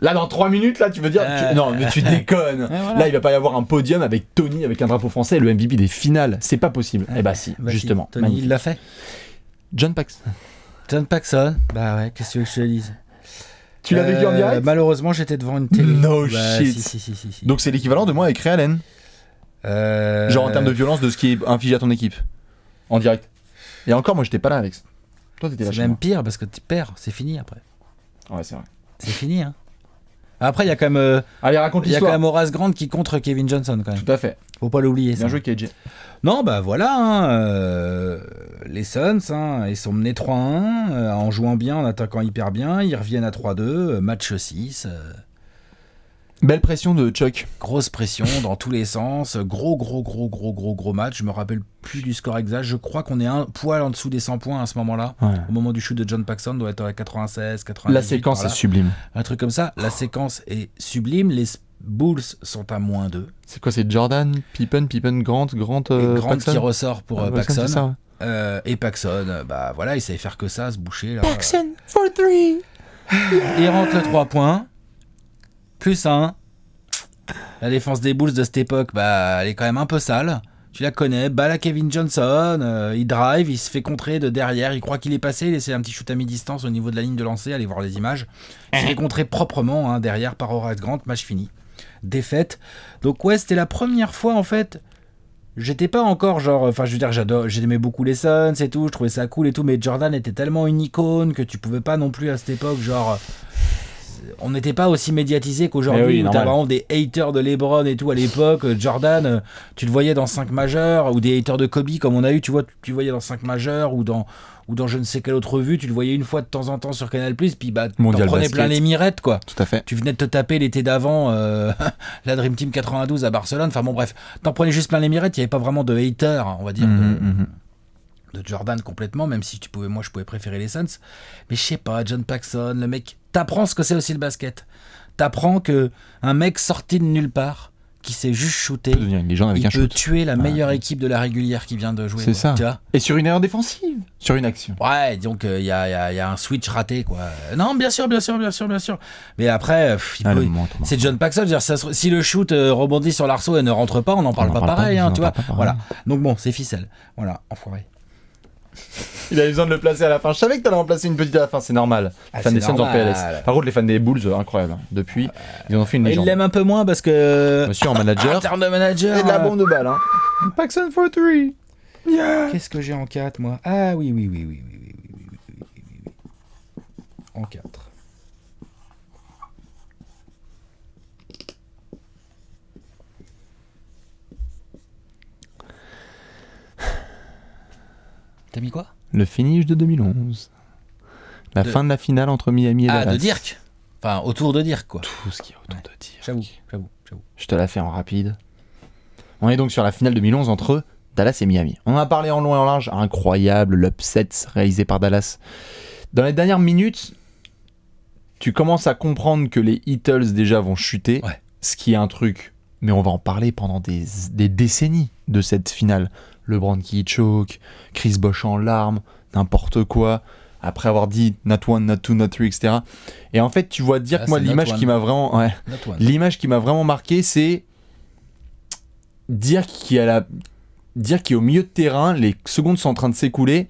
Là, dans 3 minutes, là, tu veux dire. Non, mais tu déconnes. Là, il va pas y avoir un podium avec Tony, avec un drapeau français, le MVP des finales. C'est pas possible. Eh bah, si, bah, justement. il l'a fait. John Paxson. John Paxson Bah ouais, qu'est-ce que je te dise tu l'as vécu en euh, direct Malheureusement, j'étais devant une télé. No bah, shit. Donc, c'est l'équivalent de moi avec Ray Allen. Euh, Genre en termes de violence de ce qui est infligé à ton équipe en direct. Et encore, moi j'étais pas là, Alex. Toi t'étais là. C'est même pire parce que tu perds, c'est fini après. Ouais, c'est vrai. C'est fini, hein. Après, il y a quand euh, même. Horace Grant qui contre Kevin Johnson quand même. Tout à fait. Faut pas l'oublier. Bien ça. joué, KJ. Non, bah voilà. Hein, euh, les Suns, hein, ils sont menés 3-1 euh, en jouant bien, en attaquant hyper bien. Ils reviennent à 3-2, match 6. Belle pression de Chuck. Grosse pression dans tous les sens. Gros, gros, gros, gros, gros, gros match. Je me rappelle plus du score exact. Je crois qu'on est un poil en dessous des 100 points à ce moment-là. Au moment du shoot de John Paxson, doit être à 96, 98. La séquence est sublime. Un truc comme ça. La oh. séquence est sublime. Les Bulls sont à moins 2. C'est quoi C'est Jordan, Pippen, Pippen, Grant, Grant, euh, Grant qui ressort pour ah, euh, Paxson. Euh, et Paxson, bah voilà, il savait faire que ça, se boucher. Paxson for three. Il rentre le 3 points. Plus un. Hein. La défense des Bulls de cette époque, bah, elle est quand même un peu sale. Tu la connais, balle Kevin Johnson, euh, il drive, il se fait contrer de derrière, il croit qu'il est passé, il essaie un petit shoot à mi-distance au niveau de la ligne de lancer, allez voir les images. Il se fait contrer proprement hein, derrière par Horace Grant, match fini. Défaite. Donc ouais, c'était la première fois en fait, j'étais pas encore genre, enfin je veux dire, j'adore, j'aimais beaucoup les Suns et tout, je trouvais ça cool et tout, mais Jordan était tellement une icône que tu pouvais pas non plus à cette époque genre on n'était pas aussi médiatisé qu'aujourd'hui. Eh vraiment des haters de LeBron et tout à l'époque. Euh, Jordan, euh, tu le voyais dans 5 majeurs, ou des haters de Kobe comme on a eu, tu vois, tu le voyais dans 5 majeurs ou dans ou dans je ne sais quelle autre vue tu le voyais une fois de temps en temps sur Canal+, puis bah t'en prenais plein les mirettes quoi. Tout à fait. Tu venais de te taper l'été d'avant euh, la Dream Team 92 à Barcelone, enfin bon bref, t'en prenais juste plein les mirettes, il n'y avait pas vraiment de haters, on va dire. Mm-hmm, mm-hmm. de... Jordan complètement, même si tu pouvais, moi je pouvais préférer les Suns. Mais je sais pas, John Paxson, le mec, T'apprends ce que c'est aussi le basket. T'apprends que un mec sorti de nulle part, qui s'est juste shooté, il peut, tuer la ah, meilleure équipe de la régulière qui vient de jouer. C'est ça. Et sur une erreur défensive, sur une action. Ouais, donc il euh, y, a, un switch raté, quoi. Non, bien sûr, bien sûr, bien sûr, bien sûr. Mais après, euh, ah, c'est John Paxson. si le shoot euh, rebondit sur l'arceau et ne rentre pas, on n'en parle, pas, pareil, hein, tu vois. Voilà. Donc bon, c'est ficelle. Voilà, enfoiré. Il avait besoin de le placer à la fin. Je savais que t'allais en placer une petite à la fin, c'est normal. Les ah, fans des Suns en PLS. Par contre, les fans des Bulls, incroyable. Depuis, ils en ont fait une légende. Il l'aime un peu moins parce que. Monsieur en manager. termes de manager. Et de la bombe de balle. Hein. Paxson for 3. Qu'est-ce que j'ai en 4 moi Ah oui, oui, oui, oui, oui, oui, oui, oui, oui, oui, oui. En 4. T'as mis quoi Le finish de 2011. La fin de la finale entre Miami et ah, de Dirk Enfin, autour de Dirk, quoi. Tout ce qu'il y a autour de Dirk. J'avoue, j'avoue, j'avoue. Je te la fais en rapide. On est donc sur la finale 2011 entre Dallas et Miami. On a parlé en long et en large. Incroyable, l'upset réalisé par Dallas. Dans les dernières minutes, tu commences à comprendre que les Heatles déjà vont chuter. Ouais. Ce qui est un truc, mais on va en parler pendant des, des décennies de cette finale. LeBron qui choke, Chris Bosch en larmes, n'importe quoi, après avoir dit not one, not two, not three, etc. Et en fait, tu vois dire ah, que moi, l'image qui m'a vraiment, vraiment marqué, c'est dire qu'il est au au milieu de terrain, les secondes sont en train de s'écouler,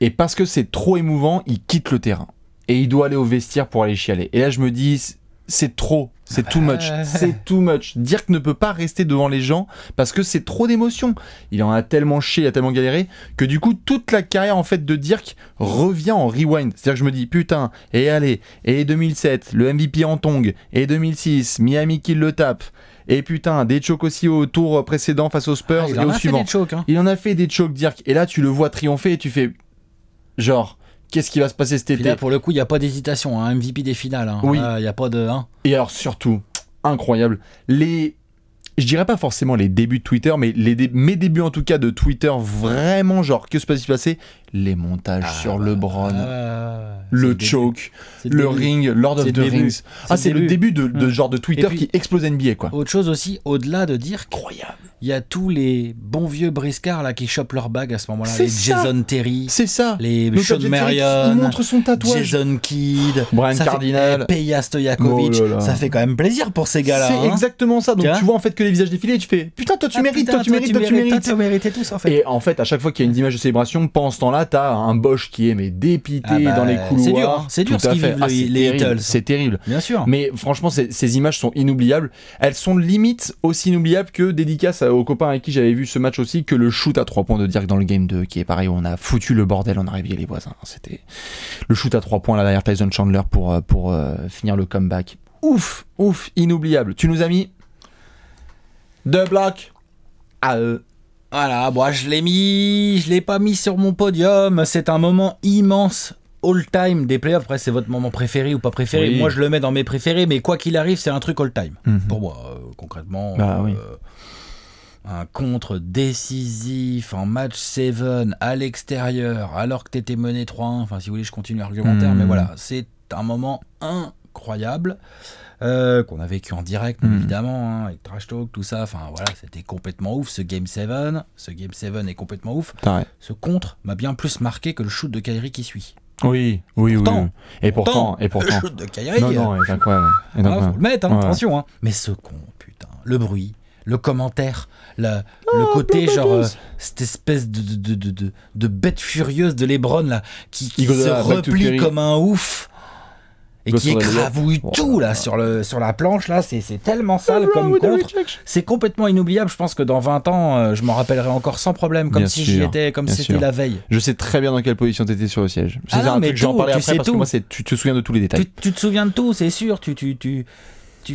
et parce que c'est trop émouvant, il quitte le terrain et il doit aller au vestiaire pour aller chialer. Et là, je me dis, c'est trop, c'est too much, euh. c'est too much. Dirk ne peut pas rester devant les gens parce que c'est trop d'émotions. Il en a tellement chié, il a tellement galéré que du coup toute la carrière en fait de Dirk revient en rewind. C'est-à-dire que je me dis putain et allez et 2007 le MVP en tong et 2006 Miami qui le tape. Et putain, des chocs aussi au tour précédent face aux Spurs ah, et au suivant. Hein. Il en a fait des chocs, Dirk. Et là, tu le vois triompher et tu fais genre qu'est-ce qui va se passer cet été. pour le coup, il n'y a pas d'hésitation. Hein, MVP des finales. Hein. Oui. Il n'y a pas de. Hein. Et alors, surtout, incroyable, les. Je dirais pas forcément les débuts de Twitter, mais mes débuts en tout cas de Twitter, vraiment genre, que se passe-t-il passé les montages ah. sur LeBron, ah. le choke, le, ring, Lord of the Rings. Ah, c'est le début de, de hmm. genre de Twitter qui explose NBA quoi. Autre chose aussi, au-delà de dire incroyable, il y a tous les bons vieux briscards là qui chopent leur bague à ce moment-là, les Jason Terry, c'est ça, les Sean Marion, son tatouage, Jason Kidd, Brian Cardinal, eh, Peja Stojakovic, oh ça fait quand même plaisir pour ces gars-là. C'est hein. exactement ça. Donc tu, vois en fait que les visages défilés, et tu fais putain toi tu mérites, toi tu mérites, toi tu mérites, tous en fait. Et en fait à chaque fois qu'il y a une image de célébration, pense temps là t'as un Bosch qui est mais dépité ah bah, dans les couloirs. Hein. C'est dur, ah, c'est dur ce qu'ils vivent les C'est terrible. Bien sûr. Mais franchement, ces images sont inoubliables. Elles sont limite aussi inoubliables que dédicace aux copains avec qui j'avais vu ce match aussi, que le shoot à 3 points de Dirk dans le game 2, qui est pareil, on a foutu le bordel, on a réveillé les voisins. C'était le shoot à 3 points là derrière Tyson Chandler pour, euh, pour euh, finir le comeback. Ouf, ouf, inoubliable. Tu nous as mis deux blocs à eux. Voilà, bon, je l'ai mis, je l'ai pas mis sur mon podium. C'est un moment immense all-time des playoffs. Après, c'est votre moment préféré ou pas préféré. Moi, je le mets dans mes préférés, mais quoi qu'il arrive, c'est un truc all-time. Mhm. Pour moi, euh, concrètement, bah euh, un contre décisif en match 7 à l'extérieur, alors que t'étais mené 3-1. Enfin, si vous voulez, je continue l'argumentaire, mais mhm. voilà, c'est un moment incroyable. Euh, qu'on a vécu en direct, mhm. évidemment, hein, avec Trash Talk, tout ça. Enfin, voilà, c'était complètement ouf. Ce Game 7, ce Game 7 est complètement ouf. Ce contre m'a bien plus marqué que le shoot de Kyrie qui suit. Oui, oui, oui, Et pourtant, et pourtant. Le shoot de Kairi Non, non, euh, ah, faut le mettre, hein, attention. Hein. Mais ce con, putain, le bruit, le commentaire, le côté oh, genre euh, cette espèce de de, de, de, bête furieuse de Lebron là qui, qui se replie comme un ouf et bah, qui écravouille tout là, sur le sur la planche là, c'est tellement ah sale comme contre. C'est complètement inoubliable. Je pense que dans 20 ans, euh, je m'en rappellerai encore sans problème, comme si j'y étais, comme c'était la veille. Je sais très bien dans quelle position t'étais sur le siège. C'est ah un truc, j'en parlais après parce tout. que tu te souviens de tous les détails. Tu, te souviens de tout, c'est sûr. Tu tu tu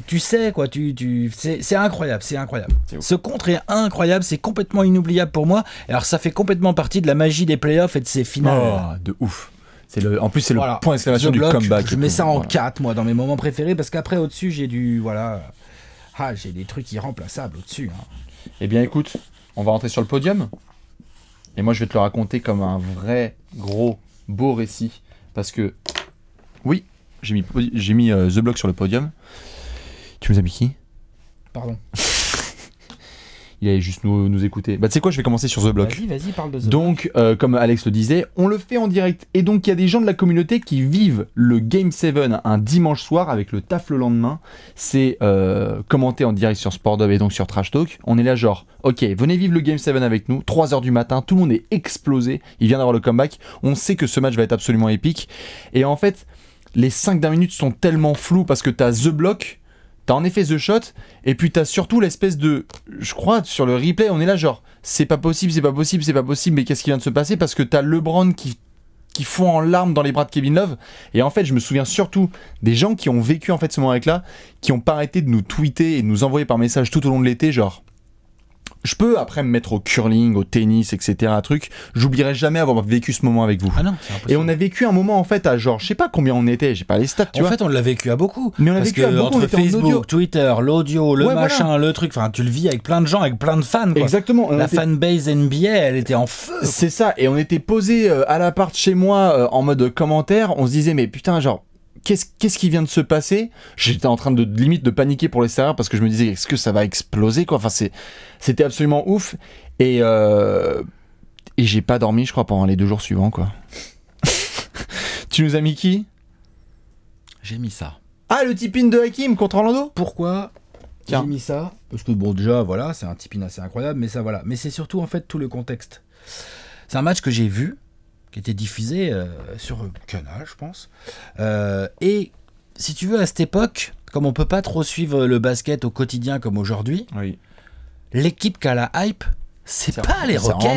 tu, sais quoi, tu, tu c'est incroyable, c'est incroyable. Ce contre est incroyable, c'est complètement inoubliable pour moi. Alors ça fait complètement partie de la magie des playoffs et de ces finales. Oh, de ouf. C'est le, en plus, c'est le point d'exclamation du comeback. Je mets ça en 4, moi, dans mes moments préférés, parce qu'après, au-dessus, j'ai du. Voilà. Ah, j'ai des trucs irremplaçables au-dessus. Hein. Eh bien, écoute, on va rentrer sur le podium. Et moi, je vais te le raconter comme un vrai, gros, beau récit. Parce que, oui, j'ai mis, j'ai mis euh, The Block sur le podium. Tu nous as mis qui Pardon. il allait juste nous, écouter. Bah, tu sais quoi, je vais commencer sur The Block. Vas-y, vas-y, parle de The Donc, euh, comme Alex le disait, on le fait en direct. Et donc, il y a des gens de la communauté qui vivent le Game 7 un dimanche soir avec le taf le lendemain. C'est euh, commenté en direct sur Sportdub et donc sur Trash Talk. On est là, genre, ok, venez vivre le Game 7 avec nous. 3h du matin, tout le monde est explosé. Il vient d'avoir le comeback. On sait que ce match va être absolument épique. Et en fait, les 5 dernières minutes sont tellement floues parce que t'as The Block T'as en effet The Shot, et puis t'as surtout l'espèce de. Je crois, sur le replay, on est là genre, c'est pas possible, c'est pas possible, c'est pas possible, mais qu'est-ce qui vient de se passer Parce que t'as LeBron qui, qui fond en larmes dans les bras de Kevin Love. Et en fait, je me souviens surtout des gens qui ont vécu en fait ce moment-là, qui ont pas arrêté de nous tweeter et de nous envoyer par message tout au long de l'été, genre, je peux après me mettre au curling, au tennis, etc. Un truc. J'oublierai jamais avoir vécu ce moment avec vous. Ah et on a vécu un moment en fait à genre, je sais pas combien on était, j'ai pas les stats. Tu en fait, on l'a vécu à beaucoup. Mais on que Entre Facebook, Twitter, l'audio, le machin, le truc. Enfin, tu le vis avec plein de gens, avec plein de fans. Exactement. la fanbase NBA, elle était en feu. C'est ça. Et on était posé euh, à l'appart chez moi euh, en mode commentaire. On se disait mais putain genre qu'est-ce qui vient de se passer J'étais en train de limite de paniquer pour les serveurs parce que je me disais est-ce que ça va exploser quoi Enfin c'était absolument ouf et euh, et j'ai pas dormi je crois pendant les deux jours suivants quoi. tu nous as mis qui J'ai mis ça. Ah le tip-in de Hakim contre Orlando Pourquoi j'ai mis ça parce que bon déjà voilà c'est un tip-in assez incroyable mais ça voilà mais c'est surtout en fait tout le contexte. C'est un match que j'ai vu qui était diffusé euh, sur Canal, je pense. Euh, et si tu veux, à cette époque, comme on peut pas trop suivre le basket au quotidien comme aujourd'hui, oui. l'équipe qui a la hype, c'est pas les Rockets.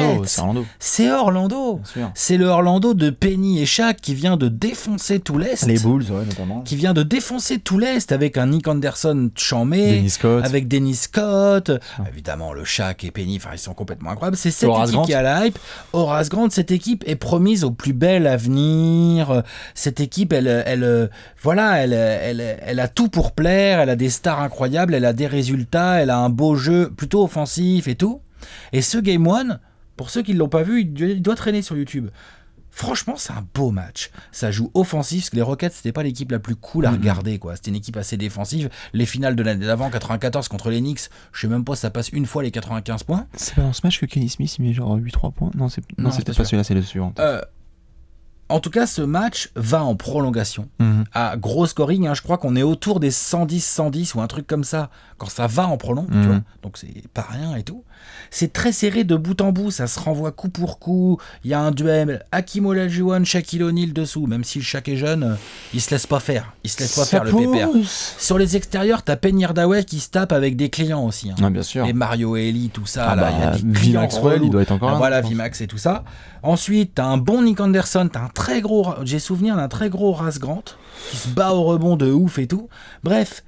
C'est Orlando. C'est le Orlando de Penny et Shaq qui vient de défoncer tout l'Est. Les Bulls, notamment. Qui vient de défoncer tout l'Est avec un Nick Anderson chamé. Avec Dennis Scott. Ah. Évidemment, le Shaq et Penny, enfin, ils sont complètement incroyables. C'est cette équipe qui a la Horace Grant, cette équipe est promise au plus bel avenir. Cette équipe, elle, elle, voilà, elle, elle a tout pour plaire. Elle a des stars incroyables. Elle a des résultats. Elle a un beau jeu plutôt offensif et tout. Et ce Game one, pour ceux qui ne l'ont pas vu, il doit traîner sur YouTube. Franchement, c'est un beau match. Ça joue offensif, parce que les Rockets, c'était pas l'équipe la plus cool à mhm. regarder, quoi. C'était une équipe assez défensive. Les finales de l'année d'avant, 94 contre les Knicks, je sais même pas si ça passe une fois les 95 points. C'est pas dans ce match que Kenny Smith met genre 8-3 points Non, c'est, non, c'était pas, pas celui-là, c'est le suivant. Euh, en tout cas, ce match va en prolongation, mhm. à gros scoring. Hein, je crois qu'on est autour des 110-110 ou un truc comme ça, quand ça va en prolong, tu mhm. vois donc c'est pas rien et tout. C'est très serré de bout en bout, ça se renvoie coup pour coup. Il y a un duel Hakim Olajuwon, Shaquille O'Neal dessous, même si le Shaq est jeune, il se laisse pas faire. Il se laisse pas faire le pépère. Sur les extérieurs, t'as Penny Hardaway qui se tape avec des clients aussi. Hein. Ah, bien sûr. Et Mario et tout ça. Ah, bah, y a Vimax, ah, Voilà, Vimax et tout ça. Ensuite, t'as un bon Nick Anderson, t'as un très gros, j'ai souvenir d'un très gros Ras Grant qui se bat au rebond de ouf et tout. Bref,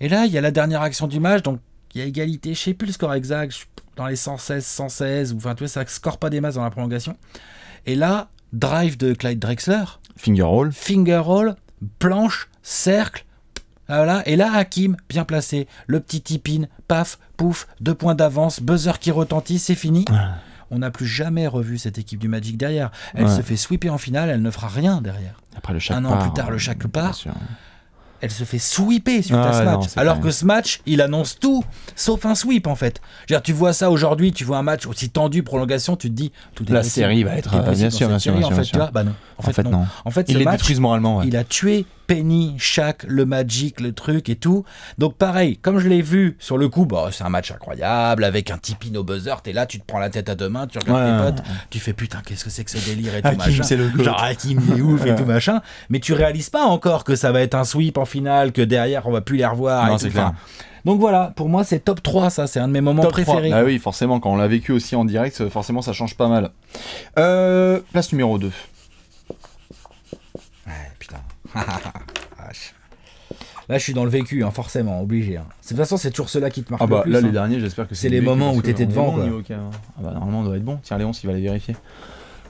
et là il y a la dernière action du match, donc il y a égalité, je sais plus le score exact, dans les 116, 116 ou enfin tu vois ça score pas des masses dans la prolongation. Et là, drive de Clyde Drexler, finger roll, finger roll, planche, cercle. Ah, voilà. Et là, Hakim, bien placé, le petit tip paf, pouf, deux points d'avance, buzzer qui retentit, c'est fini. On n'a plus jamais revu cette équipe du Magic derrière. Elle se fait sweeper en finale, elle ne fera rien derrière. Après, le chaque Un an plus tard, le chaque hein, part elle se fait sweeper sur ah, match. Alors que ce match, il annonce tout, sauf un sweep en fait. tu vois ça aujourd'hui, tu vois un match aussi tendu, prolongation, tu te dis, tout La série va être. Euh, bien sûr, bien sûr, bah en fait, non. En, fait, non. En fait, il est match, moralement. Il a tué Penny, chaque le Magic, le truc et tout. Donc pareil, comme je l'ai vu sur le coup, bah, c'est un match incroyable avec un tipi no buzzer. T'es là, tu te prends la tête à deux mains, tu regardes tes potes, tu fais putain, qu'est-ce que c'est que ce délire et tout machin. Le Genre Hakim, est ouf et tout machin. Mais tu réalises pas encore que ça va être un sweep en finale, que derrière on va plus les revoir. donc voilà, pour moi c'est top 3 ça, c'est un de mes moments préférés. Ah oui, forcément, quand on l'a vécu aussi en direct, euh, forcément ça change pas mal. Euh, place numéro 2. Là, je suis dans le vécu, hein, forcément, obligé. Hein. De toute façon, c'est toujours là qui te marquent Ah bah, là, les hein. derniers, j'espère que c'est les moments où t'étais devant. Ah bah, normalement, on doit être bon. Tiens, Léon, s'il va les vérifier.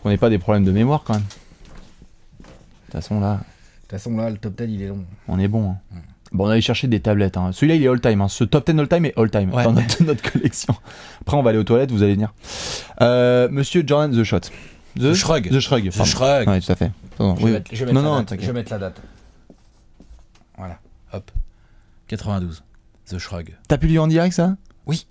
Qu'on n'ait pas des problèmes de mémoire quand même. De toute façon, là. De toute façon, là, le top 10, il est long. On est bon. Hein. Mm. Bon, on allait chercher des tablettes. Hein. Celui-là, il est all-time. Ce top 10 all-time est all-time dans notre, collection. Après, on va aller aux toilettes, vous allez venir. Euh, monsieur Jordan The Shot. The Shrug. The Shrug. The Shrug. Oui, tout à fait. Je vais, mettre, non, non, la date. Je vais mettre la date. Voilà. Hop. 92. The Shrug. T'as pu lire en direct ça Oui.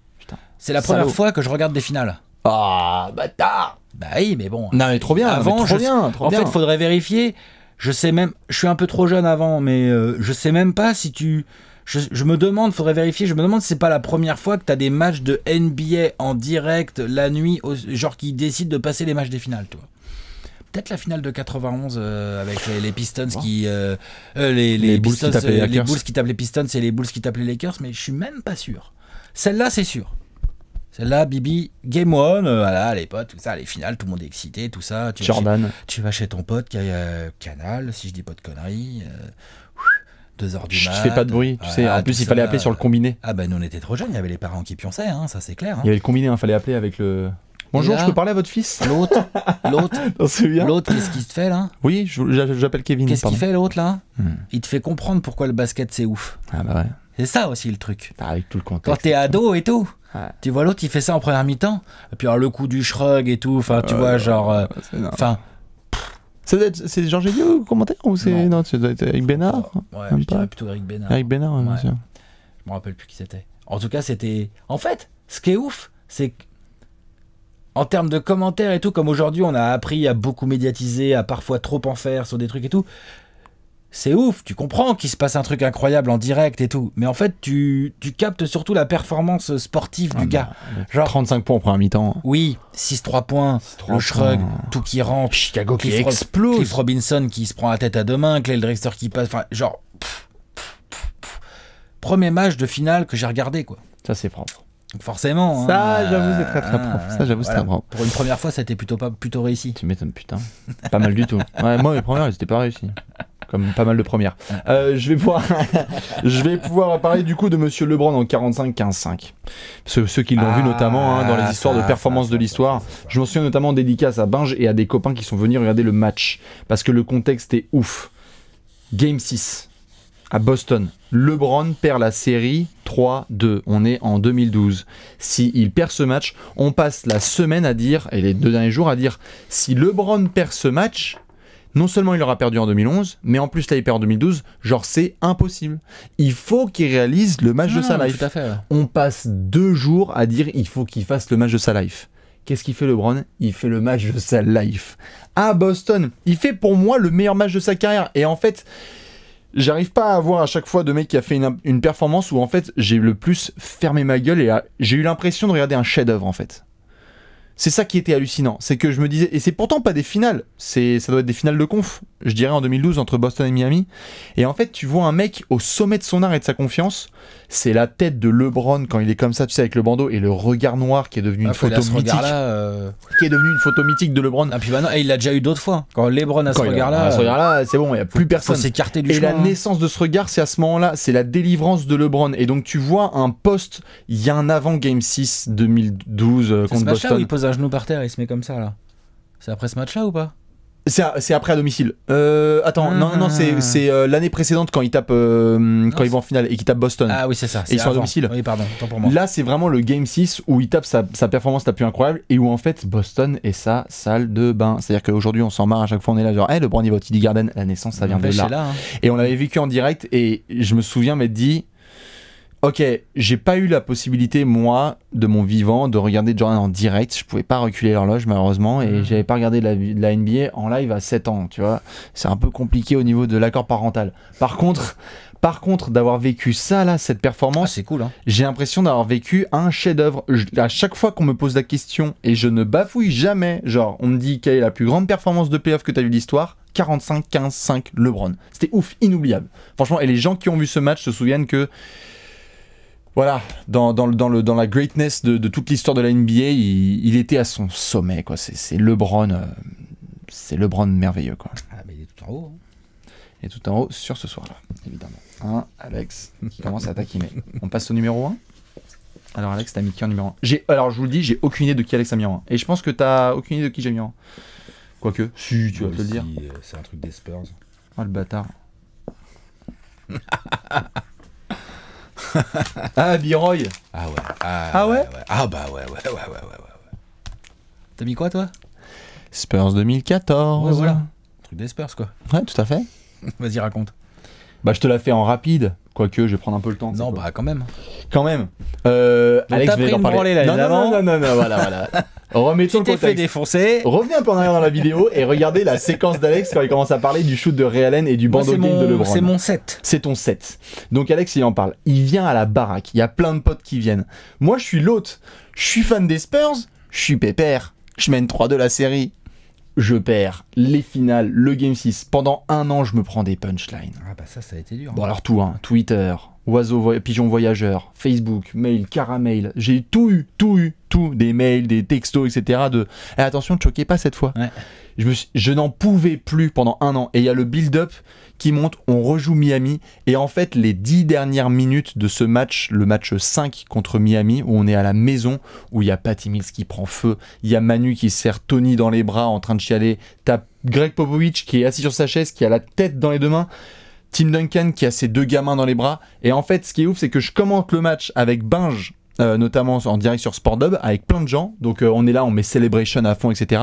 C'est la première fois que je regarde des finales. Ah, oh, bah, bâtard Bah oui, mais bon. Non, mais trop bien. Avant, trop je... bien, en bien. fait, faudrait vérifier. Je sais même. Je suis un peu trop jeune avant, mais euh, je sais même pas si tu je, me demande, faudrait vérifier, je me demande si c'est pas la première fois que tu as des matchs de NBA en direct la nuit, genre qui décident de passer les matchs des finales, toi. Peut-être la finale de 91 euh, avec les, Pistons qui. Euh, euh, les, les, Bulls qui les, les tapent les Pistons et les Bulls qui tapent les Lakers, mais je suis même pas sûr. Celle-là, c'est sûr. Celle-là, Bibi, Game One, voilà, les potes, tout ça, les finales, tout le monde est excité, tout ça. Tu Jordan. tu vas chez ton pote Canal, si je dis pas de conneries, je fais pas de bruit, tu sais. En plus, il fallait appeler sur le combiné. Ah ben, nous, on était trop jeunes, il y avait les parents qui pionçaient, hein, ça c'est clair. Hein. Il y avait le combiné, il hein, fallait appeler avec le. Bonjour, je peux parler à votre fils L'autre, l'autre, l'autre, qu'est-ce qu'il te fait là Oui, j'appelle Kevin. Qu'est-ce qu'il fait l'autre là hmm. Il te fait comprendre pourquoi le basket c'est ouf. Ah bah ouais. C'est ça aussi le truc. Avec tout le contexte. Quand t'es ado et tout. Tu vois l'autre, il fait ça en première mi-temps. Et puis alors, oh, le coup du shrug et tout. Enfin, tu vois, genre. Euh, enfin, c'est Georges Elio ou commentaire ou c'est non, ça Eric Bénard Ouais, je plutôt Eric Bénard. Eric Bénard, sûr. Je me rappelle plus qui c'était. En tout cas, c'était. En fait, ce qui est ouf, c'est en termes de commentaires et tout, comme aujourd'hui on a appris à beaucoup médiatiser, à parfois trop en faire sur des trucs et tout, c'est ouf, tu comprends qu'il se passe un truc incroyable en direct et tout, mais en fait, tu, tu captes surtout la performance sportive du ah, gars. Genre, 35 points en première mi-temps. Oui, 6-3 points, le shrug, tout qui rentre, Chicago qui explose, Cliff Robinson qui se prend la tête à deux mains, Clay Drexler qui passe, enfin, genre, premier match de finale que j'ai regardé, quoi. Ça, c'est propre. Forcément. Hein. Ça, j'avoue, c'est très très ah, propre. Ça, j'avoue, c'est très propre. Pour une première fois, ça a été plutôt, pas, plutôt réussi. Tu m'étonnes, putain. pas mal du tout. Ouais, moi, mes premières, elles n'étaient pas réussies comme pas mal de premières. Euh, je vais pouvoir, parler du coup de Monsieur Lebron en 45-15-5. Ceux, qui l'ont vu ah, notamment hein, dans les histoires de performance de l'histoire. Je m'en souviens notamment dédicace à Binge et à des copains qui sont venus regarder le match parce que le contexte est ouf. Game 6 à Boston. LeBron perd la série 3-2. On est en 2012. S'il il perd ce match, on passe la semaine à dire, et les deux derniers jours à dire, si LeBron perd ce match, non seulement il aura perdu en 2011, mais en plus là il perd en 2012, genre c'est impossible. Il faut qu'il réalise le match de sa life. On passe deux jours à dire il faut qu'il fasse le match de sa life. Qu'est-ce qu'il fait LeBron Il fait le match de sa life. À Boston, il fait pour moi le meilleur match de sa carrière. Et en fait, j'arrive pas à voir à chaque fois de mec qui a fait une, une performance où en fait j'ai le plus fermé ma gueule et euh, j'ai eu l'impression de regarder un chef-d'œuvre en fait. C'est ça qui était hallucinant, c'est que je me disais, et c'est pourtant pas des finales, c'est ça doit être des finales de conf, je dirais en 2012, entre Boston et Miami. Et en fait, tu vois un mec au sommet de son art et de sa confiance. C'est la tête de LeBron quand il est comme ça, tu sais, avec le bandeau et le regard noir qui est devenu une ah, photo mythique. Euh. Qui est devenu une photo mythique de LeBron. Ah, puis et il l'a déjà eu d'autres fois. Quand LeBron a ce regard-là. Euh, là c'est bon, il n'y a plus personne. s'écarter du Et la hein. naissance de ce regard, c'est à ce moment-là, c'est la délivrance de LeBron. Et donc, tu vois un poste il y a un avant Game 6 2012 euh, contre Boston. il pose un genou par terre, il se met comme ça, là. C'est après ce match-là ou pas c'est après à domicile. Euh, attends, non, non, c'est ah. euh, l'année précédente quand il tape euh, quand il ils vont en finale et qu'ils tape Boston. Ah oui, c'est ça. Et ils sont à domicile. Oui, pardon, pour moi. Là, c'est vraiment le game 6 où il tape sa, performance la plus incroyable et où en fait Boston est sa salle de bain. C'est-à-dire qu'aujourd'hui, on s'en marre à chaque fois, on est là, genre, hey, eh, le Brandy Garden, la naissance, ça vient de là. Hein. Et on l'avait vécu en direct et je me souviens m'être dit, Ok, j'ai pas eu la possibilité, moi, de mon vivant, de regarder Jordan en direct. Je pouvais pas reculer l'horloge, malheureusement, et mhm. j'avais pas regardé la, NBA en live à 7 ans, tu vois. C'est un peu compliqué au niveau de l'accord parental. Par contre, par contre, d'avoir vécu ça là, cette performance, ah, c'est cool. Hein. J'ai l'impression d'avoir vécu un chef-d'œuvre. À chaque fois qu'on me pose la question et je ne bafouille jamais, genre on me dit quelle est la plus grande performance de playoff que tu as eu l'histoire 45, 15, 5 LeBron. C'était ouf, inoubliable. Franchement, et les gens qui ont vu ce match se souviennent que voilà, dans, dans, dans, le, dans la greatness de, toute l'histoire de la NBA, il, était à son sommet. quoi. C'est LeBron, euh, c'est LeBron merveilleux. Quoi. Ah, il est tout en haut. Hein. Il est tout en haut sur ce soir-là, évidemment. Hein, Alex, qui commence à taquiner. On passe au numéro 1 alors Alex, t'as mis qui en numéro 1 Alors je vous le dis, j'ai aucune idée de qui Alex a mis en 1. Et je pense que t'as aucune idée de qui j'ai mis en 1. Quoique, si tu vas te le dire. Euh, c'est un truc des Spurs. Oh le bâtard. ah, Biroy Ah ouais. Ah, ah ouais, Ah bah ouais, ouais, ouais, ouais, ouais. T'as mis quoi, toi Spurs 2014. Ouais, voilà. Truc des Spurs, quoi. Ouais, tout à fait. Vas-y, raconte. Bah, je te la fais en rapide. Quoique, je vais prendre un peu le temps. Non, bah quand même. Quand même. Euh, Alex, t'as pris parler non, non, non, non, voilà, voilà. Remettons le fait défoncer. Revenez un peu en arrière dans la vidéo et regardez la séquence d'Alex quand il commence à parler du shoot de Ray Allen et du bandeau de LeBron. C'est mon set. C'est ton set. Donc Alex, il en parle. Il vient à la baraque. Il y a plein de potes qui viennent. Moi, je suis l'hôte. Je suis fan des Spurs. Je suis pépère. Je mène 3 de la série je perds les finales, le Game 6. Pendant un an, je me prends des punchlines. Ah bah ça, ça a été dur. Hein. Bon alors tout, hein, Twitter, oiseau, pigeon voyageur, Facebook, mail, caramel, j'ai tout eu, tout eu, tout, des mails, des textos, etc. De eh, attention, ne choquez pas cette fois. Je, n'en pouvais plus pendant un an. Et il y a le build-up qui monte, on rejoue Miami. Et en fait, les dix dernières minutes de ce match, le match 5 contre Miami, où on est à la maison, où il y a Patty Mills qui prend feu, il y a Manu qui serre Tony dans les bras en train de chialer, t'as Greg Popovich qui est assis sur sa chaise, qui a la tête dans les deux mains. Tim Duncan qui a ses deux gamins dans les bras. Et en fait, ce qui est ouf, c'est que je commente le match avec Binge, euh, notamment en direct sur Sport Sportdub, avec plein de gens. Donc euh, on est là, on met Celebration à fond, etc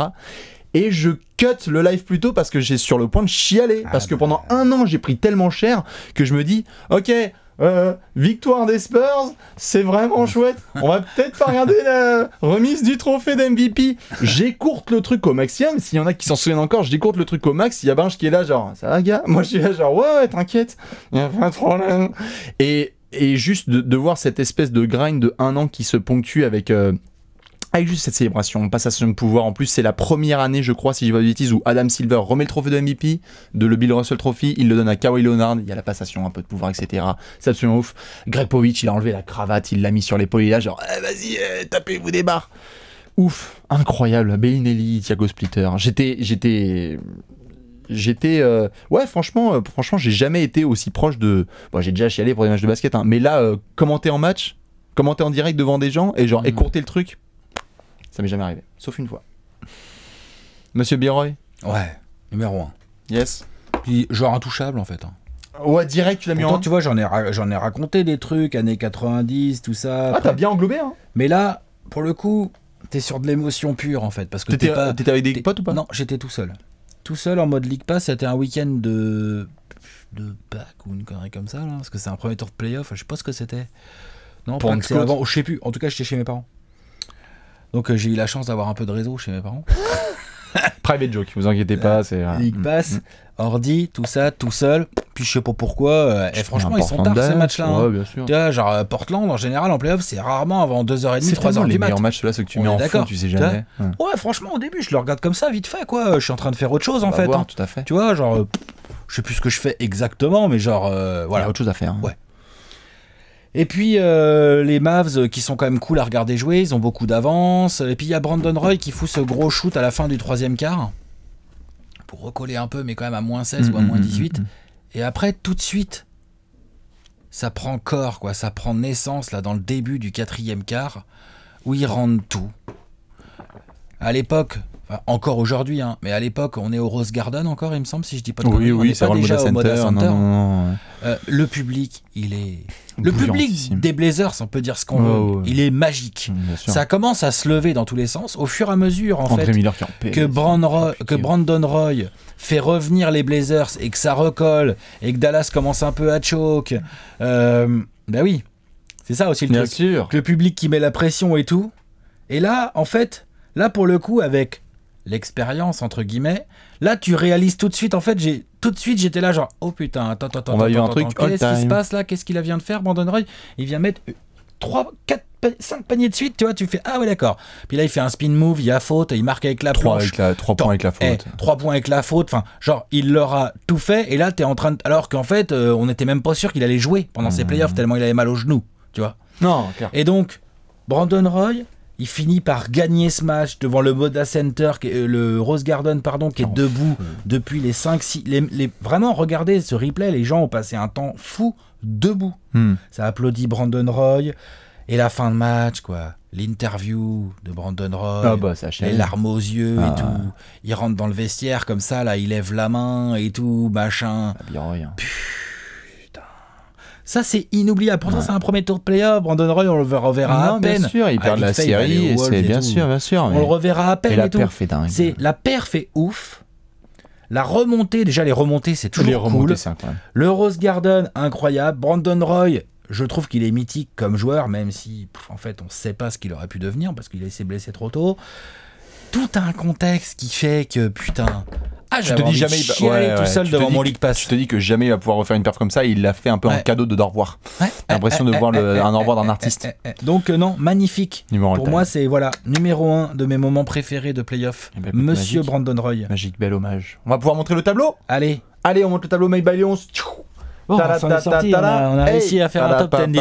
et je cut le live plus tôt parce que j'ai sur le point de chialer. Ah parce que bah pendant un an, j'ai pris tellement cher que je me dis, ok. Euh, victoire des Spurs, c'est vraiment chouette. On va peut-être pas regarder la remise du trophée d'MVP. J'écourte le truc au maximum. S'il y en a qui s'en souviennent encore, j'écourte le truc au max. Il y a Binge qui est là, genre, ça va, gars Moi, je suis là, genre, ouais, ouais, t'inquiète, il a pas de problème. Et, et juste de, voir cette espèce de grind de un an qui se ponctue avec. Euh, avec juste cette célébration, passation de pouvoir. En plus, c'est la première année, je crois, si je ne dis pas de où Adam Silver remet le trophée de MVP, de le Bill Russell Trophy, il le donne à Kawhi Leonard, il y a la passation, un peu de pouvoir, etc. C'est absolument ouf. Greg Povich, il a enlevé la cravate, il l'a mis sur l'épaule, il a genre, eh, vas-y, eh, tapez-vous des barres. Ouf, incroyable, Bellinelli, Thiago Splitter. J'étais, j'étais, j'étais euh, ouais franchement euh, franchement j'ai jamais été aussi proche de bon j'ai déjà chialé pour des matchs de basket hein. mais là euh, commenter en match commenter en direct devant des gens et genre mm. écourter le truc ça m'est jamais arrivé, sauf une fois. Monsieur Biroy Ouais, numéro 1. Yes. Puis genre intouchable en fait. Hein. Ouais, direct, tu l'as mis en. tu vois, j'en ai, j'en ai raconté des trucs, années 90, tout ça. Ah, t'as bien englobé, hein. Mais là, pour le coup, t'es sur de l'émotion pure, en fait. Parce que t'étais, pas... Euh, avec des potes ou pas Non, j'étais tout seul. Tout seul en mode League Pass, c'était un week-end de. de Pâques ou une connerie comme ça, là. Parce que c'est un premier tour de playoff, je sais pas ce que c'était. Non, pour c'est avant, je sais plus. En tout cas, j'étais chez mes parents. Donc euh, j'ai eu la chance d'avoir un peu de réseau chez mes parents. Private joke, vous inquiétez pas. Euh, c'est euh, League mm, Pass, mm. ordi, tout ça, tout seul. Puis je sais pas pourquoi. Eh, franchement, ils sont tard ces matchs-là. Hein. Tu vois, genre Portland en général en playoff, c'est rarement avant 2h30, 3h du les meilleurs matchs là, ceux que tu mets en fond, tu sais jamais. Ouais. franchement, au début, je le regarde comme ça, vite fait quoi. Je suis en train de faire autre chose en fait. Hein. Tout à fait. Tu vois, genre, je sais plus ce que je fais exactement, mais genre, voilà. autre chose à faire. Hein. Ouais. Et puis euh, les Mavs euh, qui sont quand même cool à regarder jouer, ils ont beaucoup d'avance. Et puis il y a Brandon Roy qui fout ce gros shoot à la fin du troisième quart. Pour recoller un peu, mais quand même à moins 16 ou à moins 18. Mm, mm, mm. Et après, tout de suite, ça prend corps, quoi. Ça prend naissance là dans le début du quatrième quart, où ils rendent tout. À l'époque, encore aujourd'hui, hein, mais à l'époque, on est au Rose Garden encore, il me semble, si je dis pas de Oui, oui, c'est déjà au Moda Center. Euh, le public, il est. Le public des Blazers, on peut dire ce qu'on oh, veut, il est magique. Ça commence à se lever dans tous les sens au fur et à mesure, en fait, que, que Brandon Roy fait revenir les Blazers et que ça recolle et que Dallas commence un peu à choke. Euh, ben oui, c'est ça aussi le truc. Sûr. Le public qui met la pression et tout. Et là, en fait, là pour le coup, avec l'expérience entre guillemets. Là, tu réalises tout de suite. En fait, j'ai tout de suite, j'étais là genre, oh putain, attends, attends, On attends, attends, un truc. Qu'est-ce qui se passe là Qu'est-ce qu'il vient de faire, Brandon Roy Il vient mettre euh, trois quatre cinq paniers de suite, tu vois, tu fais ah ouais d'accord. Puis là il fait un spin move, il y a faute, il marque avec la 3 points avec la eh, faute. points avec la faute, enfin genre il leur a tout fait et là t'es en train Alors qu'en fait euh, on n'était même pas sûr qu'il allait jouer pendant ces ses mmh. playoffs tellement il avait mal au genou, tu vois. Non. Et donc Brandon Roy, il finit par gagner ce match devant le boda Center, euh, le Rose Garden, pardon, qui est debout depuis les 5 6 les, Vraiment, regardez ce replay, les gens ont passé un temps fou debout. Hmm. Ça applaudit Brandon Roy. Et la fin de match, quoi. L'interview de Brandon Roy, ah bah, les larmes aux yeux et ah. tout. Il rentre dans le vestiaire comme ça, là, il lève la main et tout, machin. Ça, c'est inoubliable. Pourtant, c'est un premier tour de playoff. Brandon Roy, on le reverra à peine. Bien sûr, il ah, perd la série. C'est bien sûr, bien sûr. On le reverra à peine. Et la perf est dingue. C'est la perf est ouf. La remontée, déjà les remontées, c'est toujours les remontées, cool. Le Rose Garden, incroyable. Brandon Roy, je trouve qu'il est mythique comme joueur, même si en fait on ne sait pas ce qu'il aurait pu devenir parce qu'il s'est blessé trop tôt. Tout un contexte qui fait que putain, ah, je te dis jamais. va... Bah, tout seul devant mon League Pass. Je te dis que jamais il va pouvoir refaire une perf comme ça. il l'a fait un peu en cadeau de au revoir. T'as l'impression de voir un au revoir d'un artiste. Donc, euh, non, magnifique. Pour moi, c'est voilà, numéro un de mes moments préférés de playoff. Eh ben, Monsieur Brandon Roy. Magique, bel hommage. On va pouvoir montrer le tableau Allez. Allez, on montre le tableau Made by Lions. on, a, réussi à faire un top 10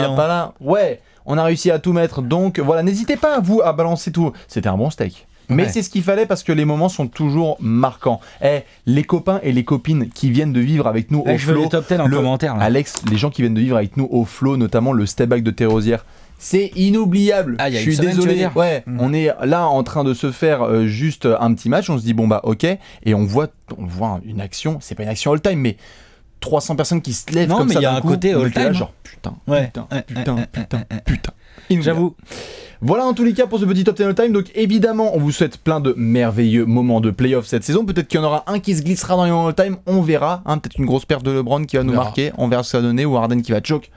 Ouais, on a réussi à tout mettre. Donc voilà, n'hésitez pas vous à balancer tout. C'était un bon steak. Mais c'est ce qu'il fallait parce que les moments sont toujours marquants. Eh, les copains et les copines qui viennent de vivre avec nous au flow. Le, commentaire. Alex, les gens qui viennent de vivre avec nous au flow, notamment le step back de Thérosière. C'est inoubliable. Ah, je suis désolé. Ouais, hmm. on est là en train de se faire euh, juste euh, un petit match. On se dit bon bah ok et on voit on voit une action. C'est pas une action all time mais 300 personnes qui se lèvent non, comme mais ça. Non mais il y a un côté all time. genre putain, putain, putain, putain, putain. J'avoue. Voilà en tous les cas pour ce petit top 10 all time. Donc évidemment, on vous souhaite plein de merveilleux moments de playoff cette saison. Peut-être qu'il y en aura un qui se glissera dans les all time, on verra. Hein. Peut-être une grosse perte de LeBron qui va nous marquer, on verra ce que ça va donner, ou Harden qui va choc,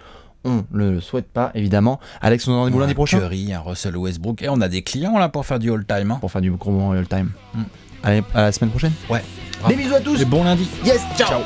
on le souhaite pas évidemment. Alex, on en rendez-vous lundi prochain. Curry, un Russell Westbrook et on a des clients là pour faire du all time. Hein. Pour faire du gros moment all time. Mm. Allez, à la semaine prochaine. Ouais. Des bisous à tous. Et bon lundi. Yes, ciao.